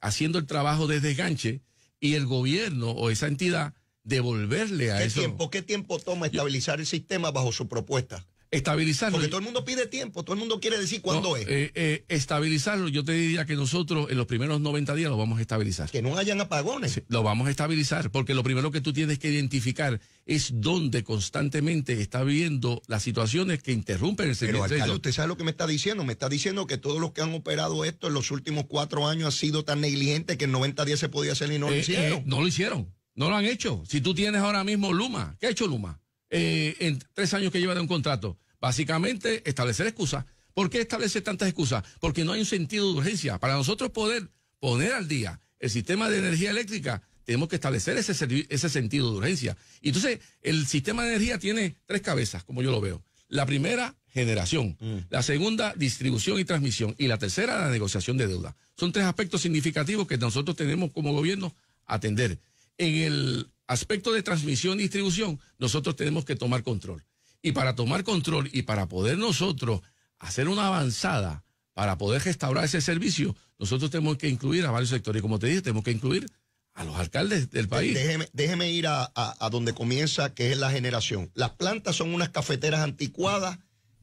haciendo el trabajo de desganche y el gobierno o esa entidad devolverle a ¿Qué Tiempo, ¿Qué tiempo toma estabilizar el sistema bajo su propuesta? estabilizarlo. Porque todo el mundo pide tiempo, todo el mundo quiere decir cuándo es. Eh, eh, estabilizarlo, yo te diría que nosotros en los primeros 90 días lo vamos a estabilizar. Que no hayan apagones. lo vamos a estabilizar, porque lo primero que tú tienes que identificar es dónde constantemente está viendo las situaciones que interrumpen el servicio. Pero alcalde, usted sabe lo que me está diciendo, me está diciendo que todos los que han operado esto en los últimos cuatro años ha sido tan negligente que en 90 días se podía hacer y no lo eh, hicieron. no lo hicieron, no lo han hecho. Si tú tienes ahora mismo Luma, ¿qué ha hecho Luma? en tres años que lleva de un contrato, Básicamente, establecer excusas. ¿Por qué establecer tantas excusas? Porque no hay un sentido de urgencia. Para nosotros poder poner al día el sistema de energía eléctrica, tenemos que establecer ese, sentido de urgencia. Y entonces, el sistema de energía tiene tres cabezas, como yo lo veo. La primera, generación. Mm. La segunda, distribución y transmisión. Y la tercera, la negociación de deuda. Son tres aspectos significativos que nosotros tenemos como gobierno atender. En el aspecto de transmisión y distribución, nosotros tenemos que tomar control. Y para tomar control y para poder nosotros hacer una avanzada, para poder restaurar ese servicio, nosotros tenemos que incluir a varios sectores. Y como te dije, tenemos que incluir a los alcaldes del país. Déjeme, ir a, donde comienza, que es la generación. Las plantas son unas cafeteras anticuadas,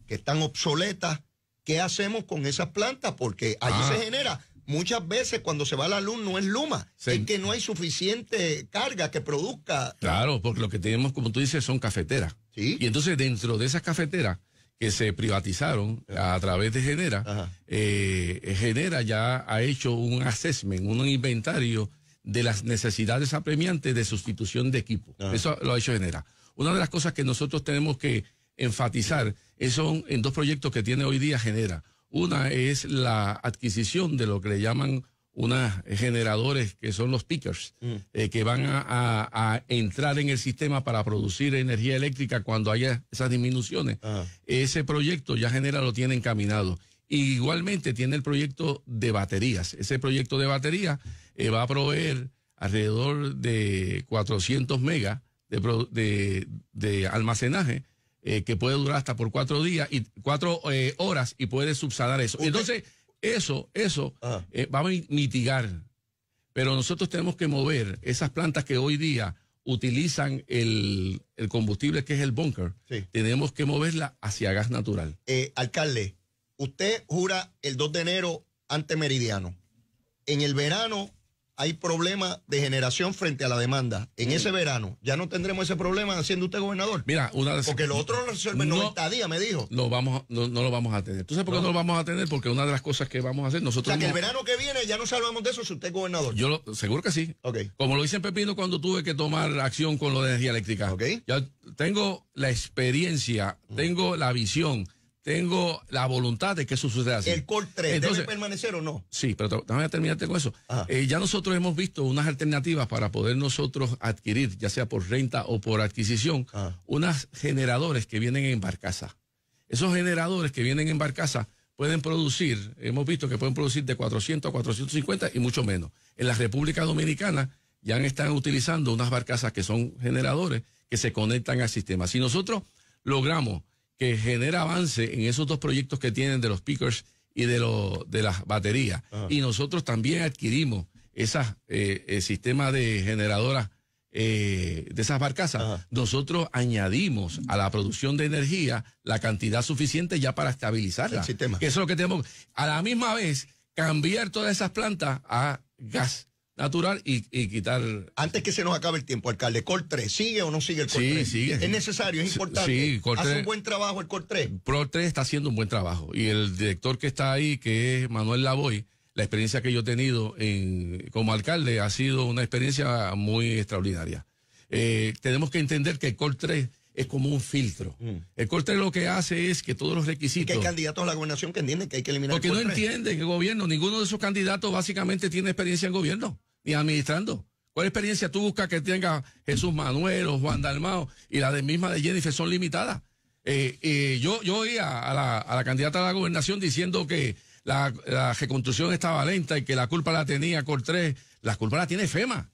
que están obsoletas. ¿Qué hacemos con esas plantas? Porque allí ah. se genera muchas veces cuando se va la luz no es luma, es que no hay suficiente carga que produzca. Claro, porque lo que tenemos, como tú dices, son cafeteras. Y entonces dentro de esas cafeteras que se privatizaron a través de Genera, eh, Genera ya ha hecho un assessment, un inventario de las necesidades apremiantes de sustitución de equipo. Eso lo ha hecho Genera. Una de las cosas que nosotros tenemos que enfatizar eh, son en dos proyectos que tiene hoy día Genera. Una es la adquisición de lo que le llaman unos generadores que son los pickers, mm. eh, que van a, entrar en el sistema para producir energía eléctrica cuando haya esas disminuciones. Ah. Ese proyecto ya genera lo tiene encaminado. igualmente tiene el proyecto de baterías. Ese proyecto de baterías eh, va a proveer alrededor de 400 megas de almacenaje eh, que puede durar hasta por cuatro días y cuatro eh, horas y puede subsanar eso. Entonces, eso, eso ah. eh, va a mitigar. Pero nosotros tenemos que mover esas plantas que hoy día utilizan el, combustible que es el bunker. Tenemos que moverla hacia gas natural. alcalde, usted jura el 2 de enero ante Meridiano. En el verano hay problema de generación frente a la demanda. En mm. ese verano ya no tendremos ese problema siendo usted gobernador. Mira, una de Porque lo otro lo resuelve en 90 días, me dijo. No vamos, no, lo vamos a tener. ¿Tú sabes por qué no. lo vamos a tener? Porque una de las cosas que vamos a hacer nosotros. O sea, que el verano que viene ya no salvamos de eso si usted es gobernador. Yo lo, seguro que sí. Como lo hice Pepino cuando tuve que tomar acción con lo de energía eléctrica. Ok Ya tengo la experiencia, mm. tengo la visión tengo la voluntad de que eso suceda así. El Core 3 Entonces, permanecer o no. Sí, pero también a terminarte con eso. Eh, ya nosotros hemos visto unas alternativas para poder nosotros adquirir, ya sea por renta o por adquisición, unos unas generadores que vienen en barcaza. Esos generadores que vienen en barcaza pueden producir, hemos visto que pueden producir de 400 a 450 y mucho menos. En la República Dominicana ya están utilizando unas barcazas que son generadores que se conectan al sistema. Si nosotros logramos que genera avance en esos dos proyectos que tienen de los pickers y de, de las baterías. Y nosotros también adquirimos esas sistema eh, eh, sistema de generadoras eh, de esas barcazas. Nosotros añadimos a la producción de energía la cantidad suficiente ya para estabilizarla. El sistema. Que eso es lo que tenemos. A la misma vez, cambiar todas esas plantas a gas natural y, quitar. Antes que se nos acabe el tiempo, alcalde, Col 3, ¿sigue o no sigue el Col sí, Sigue. Es necesario, es importante. Sí, Hace un buen trabajo el Col 3. Pro 3 está haciendo un buen trabajo. Y el director que está ahí, que es Manuel Lavoy, la experiencia que yo he tenido en, como alcalde ha sido una experiencia muy extraordinaria. Eh, tenemos que entender que el Col 3 es como un filtro. Mm. El corte lo que hace es que todos los requisitos. que hay candidatos a la gobernación que entienden que hay que eliminar porque el Porque no entienden que el gobierno, ninguno de esos candidatos básicamente tiene experiencia en gobierno, ni administrando. ¿Cuál experiencia tú buscas que tenga Jesús Manuel o Juan Dalmao y la de misma de Jennifer son limitadas? Eh, eh, yo, yo oí a, la, candidata a la gobernación diciendo que la, la, reconstrucción estaba lenta y que la culpa la tenía Cortés. La culpa la tiene FEMA.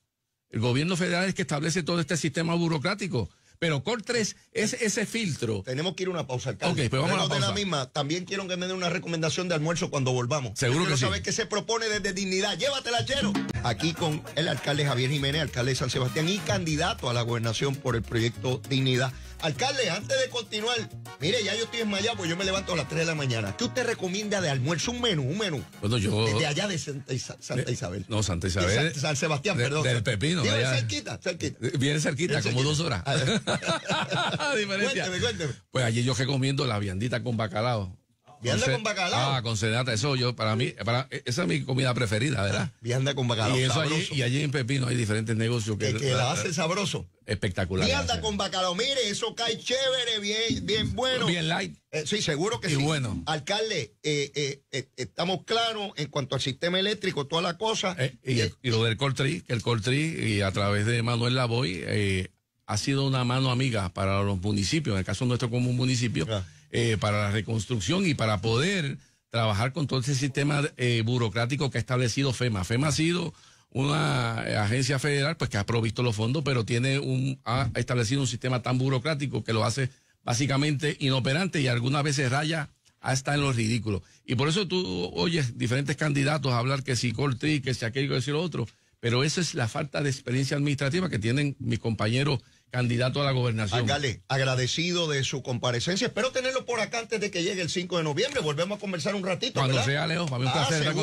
El gobierno federal es que establece todo este sistema burocrático. Pero Cortres es ese filtro. Tenemos que ir a una pausa, alcalde. Ok, pero pues vamos a la De la misma, también quiero que me den una recomendación de almuerzo cuando volvamos. Seguro que sí. saber qué se propone desde Dignidad. Llévatela, chero. Aquí con el alcalde Javier Jiménez, alcalde de San Sebastián y candidato a la gobernación por el proyecto Dignidad. Alcalde, antes de continuar, mire, ya yo estoy en porque yo me levanto a las 3 de la mañana. ¿Qué usted recomienda de almuerzo? Un menú, un menú. Bueno, yo. de allá de Santa, Isabel. No, Santa Isabel. San, Sebastián, perdón. Del Pepino. Viene cerquita, cerquita. Eh, Viene cerquita, como dos horas. Cuénteme, cuénteme. Pues allí yo recomiendo la viandita con bacalao. Vianda con, con bacalao. Ah, con Senata, Eso yo, para mí, para, esa es mi comida preferida, ¿verdad? Vianda ah, con bacalao. Y, eso allí, y allí en Pepino hay diferentes negocios que, que, que la hace sabroso. Espectacular. Vianda con bacalao. Mire, eso cae chévere, bien, bien bueno. Bien light. Eh, sí, seguro que y bueno. Alcalde, eh, eh, eh, estamos claros en cuanto al sistema eléctrico, toda la cosa. Eh, y, lo del Cortriz, que el Cortriz y a través de Manuel Lavoy, ha sido una mano amiga para los municipios, en el caso nuestro como un municipio. Ah. Eh, para la reconstrucción y para poder trabajar con todo ese sistema eh, burocrático que ha establecido FEMA. FEMA ha sido una eh, agencia federal pues que ha provisto los fondos, pero tiene un, ha establecido un sistema tan burocrático que lo hace básicamente inoperante y algunas veces raya hasta en los ridículos. Y por eso tú oyes diferentes candidatos hablar que si Coltri, que si aquello, que si lo otro, pero esa es la falta de experiencia administrativa que tienen mis compañeros candidato a la gobernación. Alcalde, agradecido de su comparecencia. Espero tenerlo por acá antes de que llegue el 5 de noviembre. Volvemos a conversar un ratito. Cuando sea, Leo, para mí un ah, estar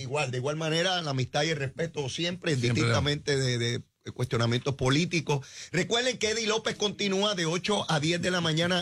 Igual, de igual manera, la amistad y el respeto siempre, distintamente de, de cuestionamientos políticos. Recuerden que Eddie López continúa de 8 a 10 de la mañana.